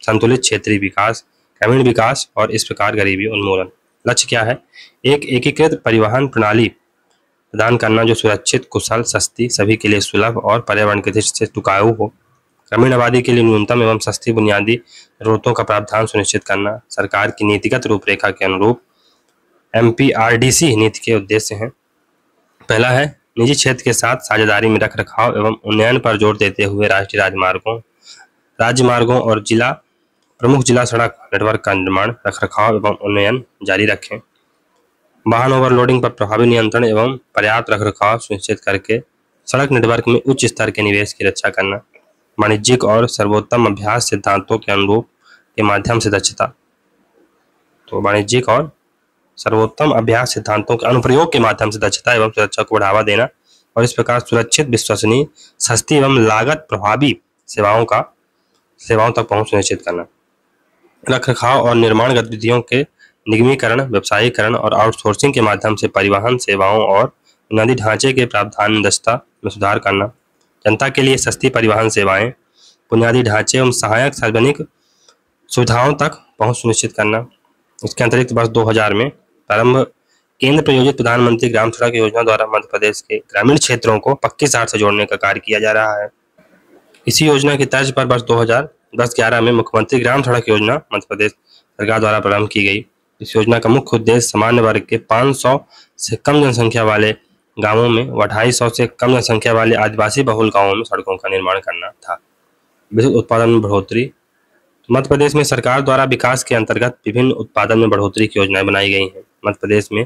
संतुलित क्षेत्रीय विकास ग्रामीण विकास और इस प्रकार गरीबी उन्मूलन लक्ष्य क्या है एक एकीकृत परिवहन प्रणाली प्रदान करना जो सुरक्षित कुशल सस्ती सभी के लिए सुलभ और पर्यावरण की दृष्टि से टुकाऊ हो ग्रामीण आबादी के लिए न्यूनतम एवं सस्ती बुनियादी जरूरतों का प्रावधान सुनिश्चित करना सरकार की नीतिगत रूपरेखा के अनुरूप एम नीति के उद्देश्य हैं पहला है निजी क्षेत्र के साथ साझेदारी में रख रखाव एवं उन्नयन पर जोर देते हुए राष्ट्रीय राजमार्गों राजमार्गों और जिला प्रमुख जिला सड़क नेटवर्क का निर्माण रख रखाव एवं उन्नयन जारी रखें वाहन ओवरलोडिंग पर प्रभावी नियंत्रण एवं पर्याप्त रखरखाव सुनिश्चित करके सड़क नेटवर्क में उच्च स्तर के निवेश की रक्षा करना वाणिज्यिक और सर्वोत्तम अभ्यास सिद्धांतों के अनुरूप के माध्यम से दक्षता तो वाणिज्यिक और सर्वोत्तम अभ्यास सिद्धांतों के अनुप्रयोग के माध्यम से दक्षता एवं सुरक्षा को बढ़ावा देना और इस प्रकार सुरक्षित विश्वसनीय सस्ती एवं लागत प्रभावी सेवाओं का सेवाओं तक पहुंच सुनिश्चित करना रखरखाव और निर्माण गतिविधियों के निगमीकरण व्यवसायीकरण और आउटसोर्सिंग के माध्यम से परिवहन सेवाओं और बुनियादी ढांचे के प्रावधान दस्ता में सुधार करना जनता के लिए सस्ती परिवहन सेवाएं बुनियादी ढांचे एवं सहायक सार्वजनिक सुविधाओं तक पहुंच सुनिश्चित करना इसके अंतरिक्त वर्ष 2000 में प्रारंभ केंद्र प्रायोजित प्रधानमंत्री ग्राम सड़क योजना द्वारा मध्य प्रदेश के ग्रामीण क्षेत्रों को पक्की सड़क से जोड़ने का कार्य किया जा रहा है इसी योजना की तर्ज पर वर्ष दो हजार में मुख्यमंत्री ग्राम सड़क योजना मध्य प्रदेश सरकार द्वारा प्रारंभ की गई इस योजना का मुख्य उद्देश्य सामान्य वर्ग के 500 से कम जनसंख्या वाले गांवों में व ढाई से कम जनसंख्या वाले आदिवासी बहुल गांवों में सड़कों का निर्माण करना था विद्युत उत्पादन में बढ़ोतरी मध्य प्रदेश में सरकार द्वारा विकास के अंतर्गत विभिन्न उत्पादन में बढ़ोतरी की योजनाएं बनाई गई हैं मध्य प्रदेश में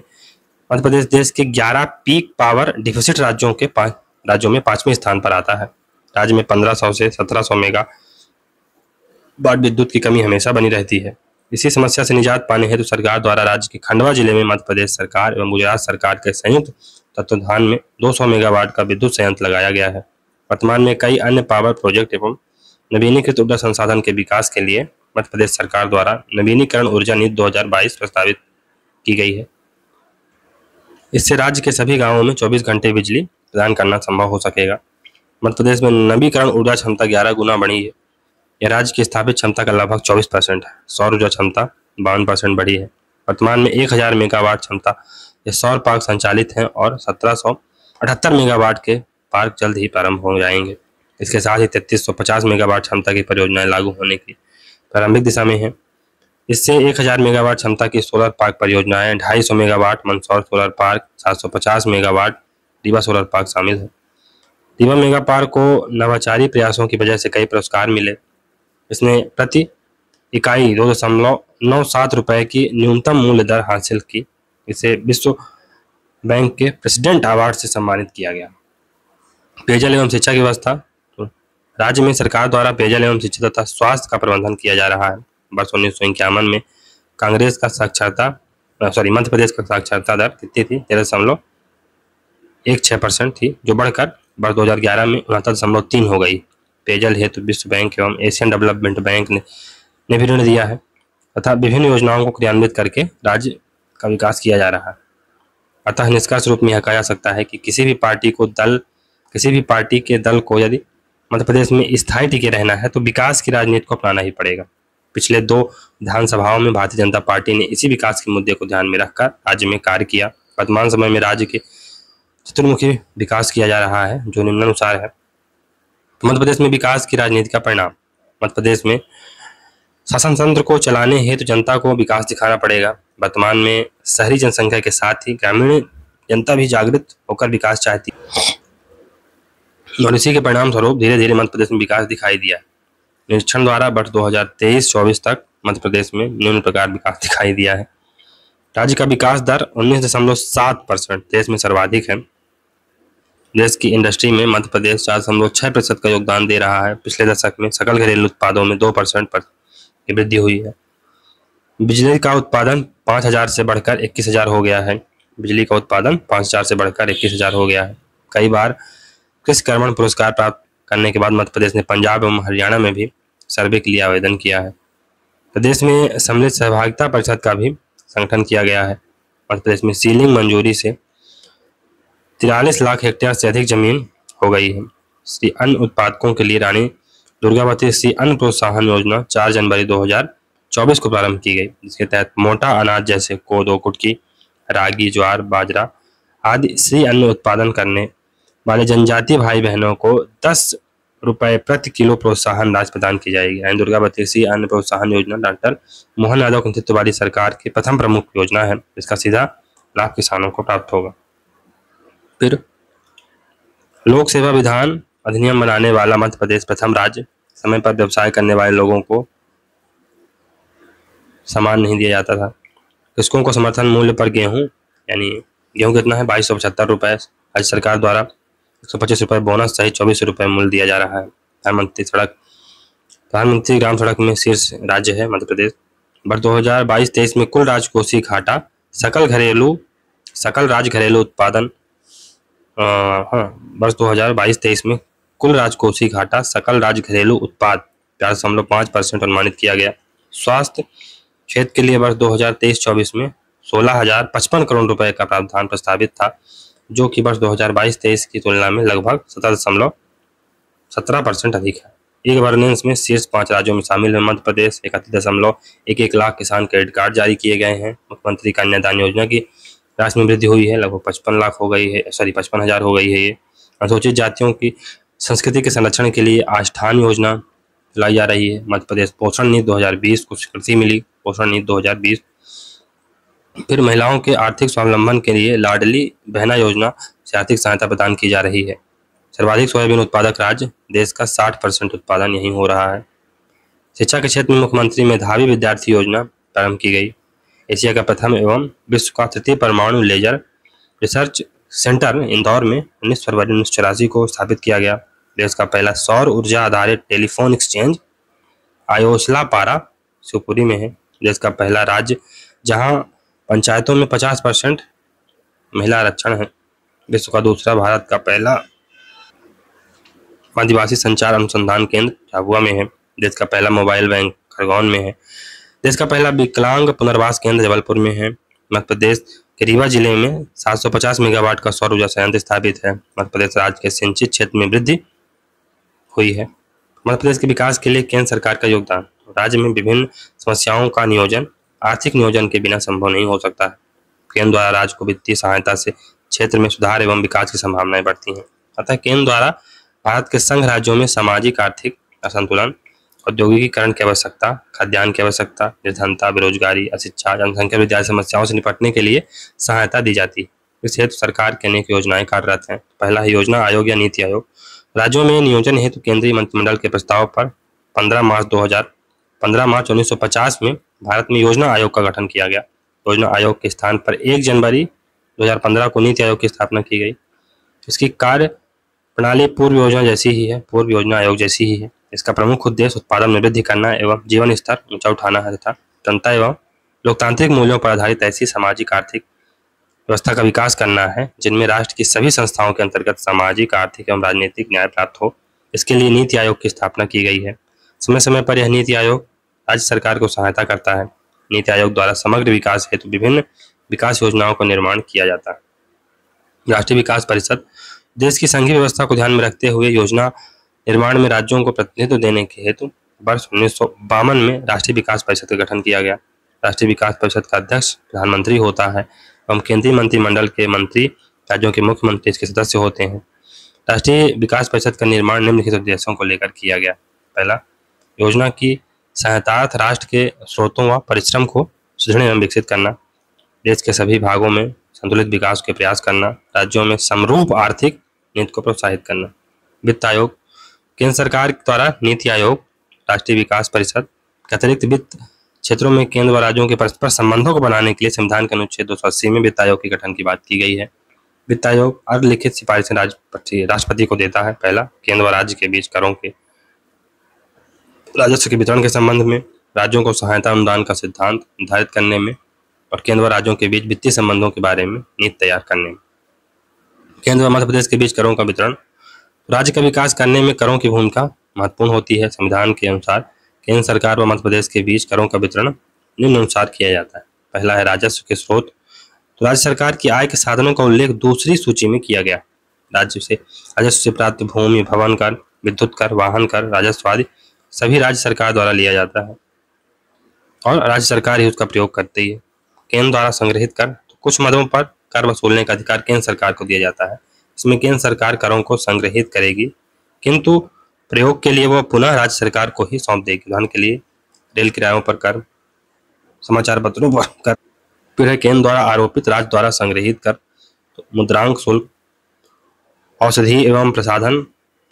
मध्य प्रदेश देश के 11 पीक पावर डिफिसिट राज्यों के पांच राज्यों में पांचवें स्थान पर आता है राज्य में 1500 से 1700 मेगा वाट विद्युत की कमी हमेशा बनी रहती है इसी समस्या से निजात पाने हेतु तो सरकार द्वारा राज्य के खंडवा जिले में मध्य प्रदेश सरकार एवं गुजरात सरकार के संयुक्त तत्वाधान में 200 मेगावाट का विद्युत संयंत्र लगाया गया है वर्तमान में कई अन्य पावर प्रोजेक्ट एवं नवीनीकृत ऊर्जा संसाधन के विकास के लिए मध्य प्रदेश सरकार द्वारा नवीनीकरण ऊर्जा नीति दो प्रस्तावित की गई है इससे राज्य के सभी गांवों में 24 घंटे बिजली प्रदान करना संभव हो सकेगा मध्य प्रदेश में नवीकरण ऊर्जा क्षमता ग्यारह गुना बढ़ी है यह राज्य की स्थापित क्षमता का लगभग चौबीस परसेंट है सौर ऊर्जा क्षमता बावन परसेंट बढ़ी है वर्तमान में एक हजार मेगावाट क्षमता ये सौर पार्क संचालित हैं और सत्रह सौ अठहत्तर मेगावाट के पार्क जल्द ही प्रारंभ हो जाएंगे इसके साथ ही तैतीस सौ पचास मेगावाट क्षमता की परियोजनाएं लागू होने की प्रारंभिक दिशा में है इससे 1000 मेगावाट क्षमता की सोलर पार्क परियोजनाएं 250 megawatt Mandsaur solar park 750 megawatt Rewa solar park शामिल है रीवा मेगा पार्क को नवाचारी प्रयासों की वजह से कई पुरस्कार मिले इसने प्रति इकाई दो दशमलव नौ सात रुपए की न्यूनतम मूल्य दर हासिल की इसे विश्व बैंक के प्रेसिडेंट अवार्ड से सम्मानित किया गया पेयजल एवं शिक्षा की व्यवस्था तो राज्य में सरकार द्वारा पेयजल एवं शिक्षा तथा स्वास्थ्य का प्रबंधन किया जा रहा है वर्ष उन्नीस सौ इक्यावन में कांग्रेस का साक्षरता सॉरी मध्य प्रदेश का साक्षरता दर कितनी थी तेरह दशमलव एक छः परसेंट थी जो बढ़कर वर्ष ग्यारह में उनहत्तर दशमलव तीन हो गई पेयजल हेतु विश्व बैंक एवं एशियन डेवलपमेंट बैंक ने, ने भी ऋण दिया है तथा विभिन्न योजनाओं को क्रियान्वित करके राज्य का विकास किया जा रहा है अतः निष्कर्ष रूप में यह कहा जा सकता है कि किसी भी पार्टी को दल किसी भी पार्टी के दल को यदि मध्य प्रदेश में स्थायी टिके रहना है तो विकास की राजनीति को अपनाना ही पड़ेगा पिछले दो विधानसभाओं में भारतीय जनता पार्टी ने इसी विकास के मुद्दे को ध्यान में रखकर राज्य में कार्य किया वर्तमान समय में राज्य के चतुर्मुखी विकास किया जा रहा है जो निम्नानुसार है तो मध्य प्रदेश में विकास की राजनीति का परिणाम मध्य प्रदेश में शासन तंत्र को चलाने हेतु तो जनता को विकास दिखाना पड़ेगा वर्तमान में शहरी जनसंख्या के साथ ही ग्रामीण जनता भी जागृत होकर विकास चाहती और इसी के परिणाम स्वरूप धीरे धीरे मध्य प्रदेश में विकास दिखाई दिया निरीक्षण द्वारा वर्ष दो हजार तक मध्य प्रदेश में निम्न प्रकार विकास दिखाई दिया है राज्य का विकास दर उन्नीस दशमलव सात परसेंट देश में सर्वाधिक है देश की इंडस्ट्री में मध्य प्रदेश चार दशमलव छह प्रतिशत का योगदान दे रहा है पिछले दशक में सकल घरेलू उत्पादों में दो परसेंट पर की वृद्धि हुई है बिजली का उत्पादन पाँच हजार से बढ़कर इक्कीस हजार हो गया है बिजली का उत्पादन पाँच हजार से बढ़कर इक्कीस हजार हो गया है कई बार कृषि कर्मण पुरस्कार प्राप्त करने के बाद मध्य प्रदेश ने पंजाब एवं हरियाणा में भी सर्वे के लिए आवेदन किया है प्रदेश में सम्मिलित सहभागिता परिषद का भी संगठन किया गया है मध्य प्रदेश में सीलिंग मंजूरी से तिरालीस लाख हेक्टेयर से अधिक जमीन हो गई है श्री अन्न उत्पादकों के लिए रानी दुर्गावती श्री अन्न प्रोत्साहन योजना चार जनवरी दो चौबीस को प्रारंभ की गई जिसके तहत मोटा अनाज जैसे कोदो कुटकी रागी ज्वार बाजरा आदि श्री अन्न उत्पादन करने वाले जनजातीय भाई बहनों को दस रुपए प्रति किलो प्रोत्साहन राशि प्रदान की जाएगी यानी दुर्गावती श्री अन्न प्रोत्साहन योजना डॉक्टर मोहन यादव नेतृत्व वाली सरकार की प्रथम प्रमुख योजना है इसका सीधा लाभ किसानों को प्राप्त होगा फिर लोक सेवा विधान अधिनियम बनाने वाला मध्य प्रदेश प्रथम राज्य समय पर व्यवसाय करने वाले लोगों को सामान नहीं दिया जाता था कृषकों को समर्थन मूल्य पर गेहूं यानी गेहूं कितना है बाईस सौ पचहत्तर रुपये राज्य सरकार द्वारा एक सौ पच्चीस रुपये बोनस सहित चौबीस सौ रुपये मूल्य दिया जा रहा है प्रधानमंत्री सड़क प्रधानमंत्री ग्राम सड़क में शीर्ष राज्य है मध्य प्रदेश वर्ष दो हजार बाईस तेईस में कुल राजकोषीय घाटा सकल घरेलू सकल राज्य घरेलू उत्पादन हाँ, वर्ष दो हजार बाईस तेईस में कुल राजकोषीय घाटा सकल राज्य घरेलू उत्पाद चार दशमलव पाँच परसेंट अनुमानित किया गया स्वास्थ्य क्षेत्र के लिए वर्ष दो हजार तेईस चौबीस में सोलह हजार पचपन करोड़ रुपए का प्रावधान प्रस्तावित था जो कि वर्ष दो हजार बाईस तेईस की तुलना में लगभग सत्रह दशमलव सत्रह परसेंट अधिक है ई गवर्नेंस में शीर्ष पांच राज्यों में शामिल है मध्य प्रदेश इकतीस दशमलव एक एक लाख किसान क्रेडिट कार्ड जारी किए गए हैं मुख्यमंत्री कन्यादान योजना की राशि में वृद्धि हुई है लगभग पचपन लाख हो गई है सॉरी पचपन हजार हो गई है ये अनुसूचित जातियों की संस्कृति के संरक्षण के लिए आष्ठान योजना चलाई जा रही है मध्य प्रदेश पोषण नीति बीस को स्वीकृति मिली पोषण नीति बीस फिर महिलाओं के आर्थिक स्वावलंबन के लिए लाडली बहना योजना से आर्थिक सहायता प्रदान की जा रही है सर्वाधिक सोयाबीन उत्पादक राज्य देश का 60 परसेंट उत्पादन यहीं हो रहा है शिक्षा के क्षेत्र में मुख्यमंत्री मेधावी विद्यार्थी योजना प्रारंभ की गई एशिया का प्रथम एवं विश्व का तृतीय परमाणु लेजर रिसर्च सेंटर इंदौर में उन्नीस फरवरी उन्नीस चौरासी को स्थापित किया गया देश का पहला सौर ऊर्जा आधारित टेलीफोन एक्सचेंज आयोसला पारा शिवपुरी में है देश का पहला राज्य जहां पंचायतों में 50 परसेंट महिला आरक्षण है विश्व का दूसरा भारत का पहला आदिवासी संचार अनुसंधान केंद्र झाबुआ में है देश का पहला मोबाइल बैंक खरगोन में है देश का पहला विकलांग पुनर्वास केंद्र जबलपुर में है मध्य प्रदेश के रीवा जिले में 750 मेगावाट का सौर ऊर्जा संयंत्र स्थापित है मध्य प्रदेश राज्य के सिंचित क्षेत्र में वृद्धि हुई है मध्य प्रदेश के विकास के लिए केंद्र सरकार का योगदान राज्य में विभिन्न समस्याओं का नियोजन आर्थिक नियोजन के बिना संभव नहीं हो सकता है केंद्र द्वारा राज्य को वित्तीय सहायता से क्षेत्र में सुधार एवं विकास की संभावनाएं बढ़ती हैं अतः केंद्र द्वारा भारत के संघ राज्यों में सामाजिक आर्थिक असंतुलन औद्योगिकीकरण की आवश्यकता खाद्यान्न की आवश्यकता निर्धनता बेरोजगारी अशिक्षा जनसंख्या विद्यालय समस्याओं से निपटने के लिए सहायता दी जाती है इस हेतु सरकार के अनेक योजनाएं कार्यरत हैं पहला है योजना आयोग या नीति आयोग राज्यों में नियोजन हेतु केंद्रीय मंत्रिमंडल के प्रस्ताव पर 15 मार्च 2000 15 मार्च 1950 में भारत में योजना आयोग का गठन किया गया योजना आयोग के स्थान पर 1 जनवरी 2015 को नीति आयोग की स्थापना की गई इसकी कार्य प्रणाली पूर्व योजना जैसी ही है पूर्व योजना आयोग जैसी ही है इसका प्रमुख उद्देश्य उत्पादन में वृद्धि करना एवं जीवन स्तर ऊंचा उठाना है तथा जनता एवं लोकतांत्रिक मूल्यों पर आधारित ऐसी सामाजिक आर्थिक व्यवस्था का विकास करना है जिनमें राष्ट्र की सभी संस्थाओं के अंतर्गत सामाजिक आर्थिक एवं राजनीतिक न्याय प्राप्त हो इसके लिए नीति आयोग की स्थापना की गई है समय समय पर यह नीति आयोग राज्य सरकार को सहायता करता है नीति आयोग द्वारा समग्र विकास हेतु विभिन्न विकास योजनाओं का निर्माण किया जाता है राष्ट्रीय विकास परिषद देश की संघीय व्यवस्था को ध्यान में रखते हुए योजना निर्माण में राज्यों को प्रतिनिधित्व देने के हेतु वर्ष उन्नीस में राष्ट्रीय विकास परिषद का गठन किया गया राष्ट्रीय विकास परिषद का अध्यक्ष प्रधानमंत्री होता है एवं केंद्रीय मंत्रिमंडल के मंत्री राज्यों के मुख्यमंत्री इसके सदस्य होते हैं राष्ट्रीय विकास परिषद का निर्माण निम्नलिखित उद्देश्यों को लेकर किया गया पहला योजना की सहायतार्थ राष्ट्र के स्रोतों व परिश्रम को सुदृढ़ एवं विकसित करना देश के सभी भागों में संतुलित विकास के प्रयास करना राज्यों में समरूप आर्थिक नीति को प्रोत्साहित करना वित्त आयोग केंद्र सरकार द्वारा नीति आयोग राष्ट्रीय विकास परिषद के अतिरिक्त वित्त क्षेत्रों में केंद्र व राज्यों के परस्पर संबंधों को बनाने के लिए संविधान के अनुच्छेद दो सौ में वित्त आयोग के गठन की बात की गई है वित्त आयोग अर्धलिखित सिफारिशें राष्ट्रपति को देता है पहला केंद्र व राज्य के बीच करों के राजस्व के वितरण के संबंध में राज्यों को सहायता अनुदान का सिद्धांत निर्धारित करने में और केंद्र व राज्यों के बीच वित्तीय संबंधों के बारे में नीति तैयार करने में केंद्र व मध्य प्रदेश के बीच करों का वितरण राज्य का विकास करने में करों की भूमिका महत्वपूर्ण होती है संविधान के अनुसार केंद्र सरकार व मध्य प्रदेश के बीच करों का वितरण निम्न अनुसार किया जाता है पहला है राजस्व के स्रोत तो राज्य सरकार की आय के साधनों का उल्लेख दूसरी सूची में किया गया राज्य से राजस्व से प्राप्त भूमि भवन कर विद्युत कर वाहन कर राजस्व आदि सभी राज्य सरकार द्वारा लिया जाता है और राज्य सरकार ही उसका प्रयोग करती है केंद्र द्वारा संग्रहित कर तो कुछ मदों पर कर वसूलने का अधिकार केंद्र सरकार को दिया जाता है इसमें केंद्र सरकार करों को संग्रहित करेगी किंतु प्रयोग के लिए वह पुनः राज्य सरकार को ही सौंप देगी उदाहरण के लिए रेल किरायों पर कर समाचार पत्रों पर कर फिर केंद्र द्वारा आरोपित राज्य द्वारा संग्रहित कर तो मुद्रांक शुल्क औषधि एवं प्रसाधन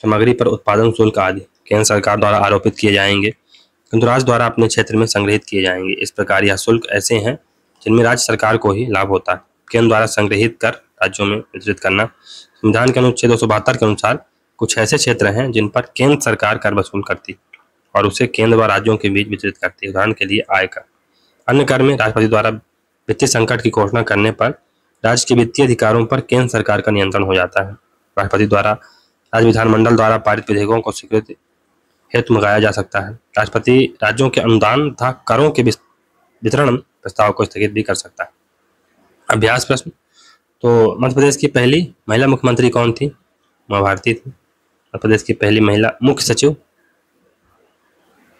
सामग्री पर उत्पादन शुल्क आदि केंद्र सरकार द्वारा आरोपित किए जाएंगे किंतु राज्य द्वारा अपने क्षेत्र में संग्रहित किए जाएंगे इस प्रकार यह शुल्क ऐसे हैं जिनमें राज्य सरकार को ही लाभ होता है केंद्र द्वारा संग्रहित कर राज्यों में वितरित करना संविधान के अनुच्छेद दो के अनुसार कुछ ऐसे क्षेत्र हैं जिन पर केंद्र सरकार कर वसूल करती और उसे केंद्र व राज्यों के बीच वितरित करती है उदाहरण के लिए आयकर अन्य कर में राष्ट्रपति द्वारा वित्तीय संकट की घोषणा करने पर राज्य के वित्तीय अधिकारों पर केंद्र सरकार का नियंत्रण हो जाता है राष्ट्रपति द्वारा राज्य विधानमंडल द्वारा पारित विधेयकों को स्वीकृत हेतु मंगाया जा सकता है राष्ट्रपति राज्यों के अनुदान तथा करों के वितरण प्रस्ताव को स्थगित भी कर सकता है अभ्यास प्रश्न तो मध्य प्रदेश की पहली महिला मुख्यमंत्री कौन थी माँ भारती थी मध्य प्रदेश की पहली महिला मुख्य सचिव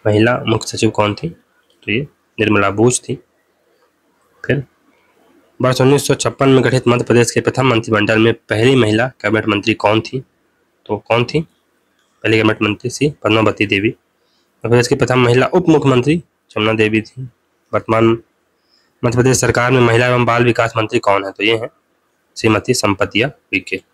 महिला मुख्य सचिव कौन थी तो ये निर्मला बोझ थी फिर वर्ष उन्नीस में गठित मध्य प्रदेश के प्रथम मंत्रिमंडल में पहली महिला कैबिनेट मंत्री कौन थी तो कौन थी पहली कैबिनेट मंत्री थी पद्मावती देवी मध्य प्रदेश की प्रथम महिला उप मुख्यमंत्री जमुना देवी थी वर्तमान मध्य प्रदेश सरकार में महिला एवं बाल विकास मंत्री कौन है तो ये हैं श्रीमती संपतिया विखे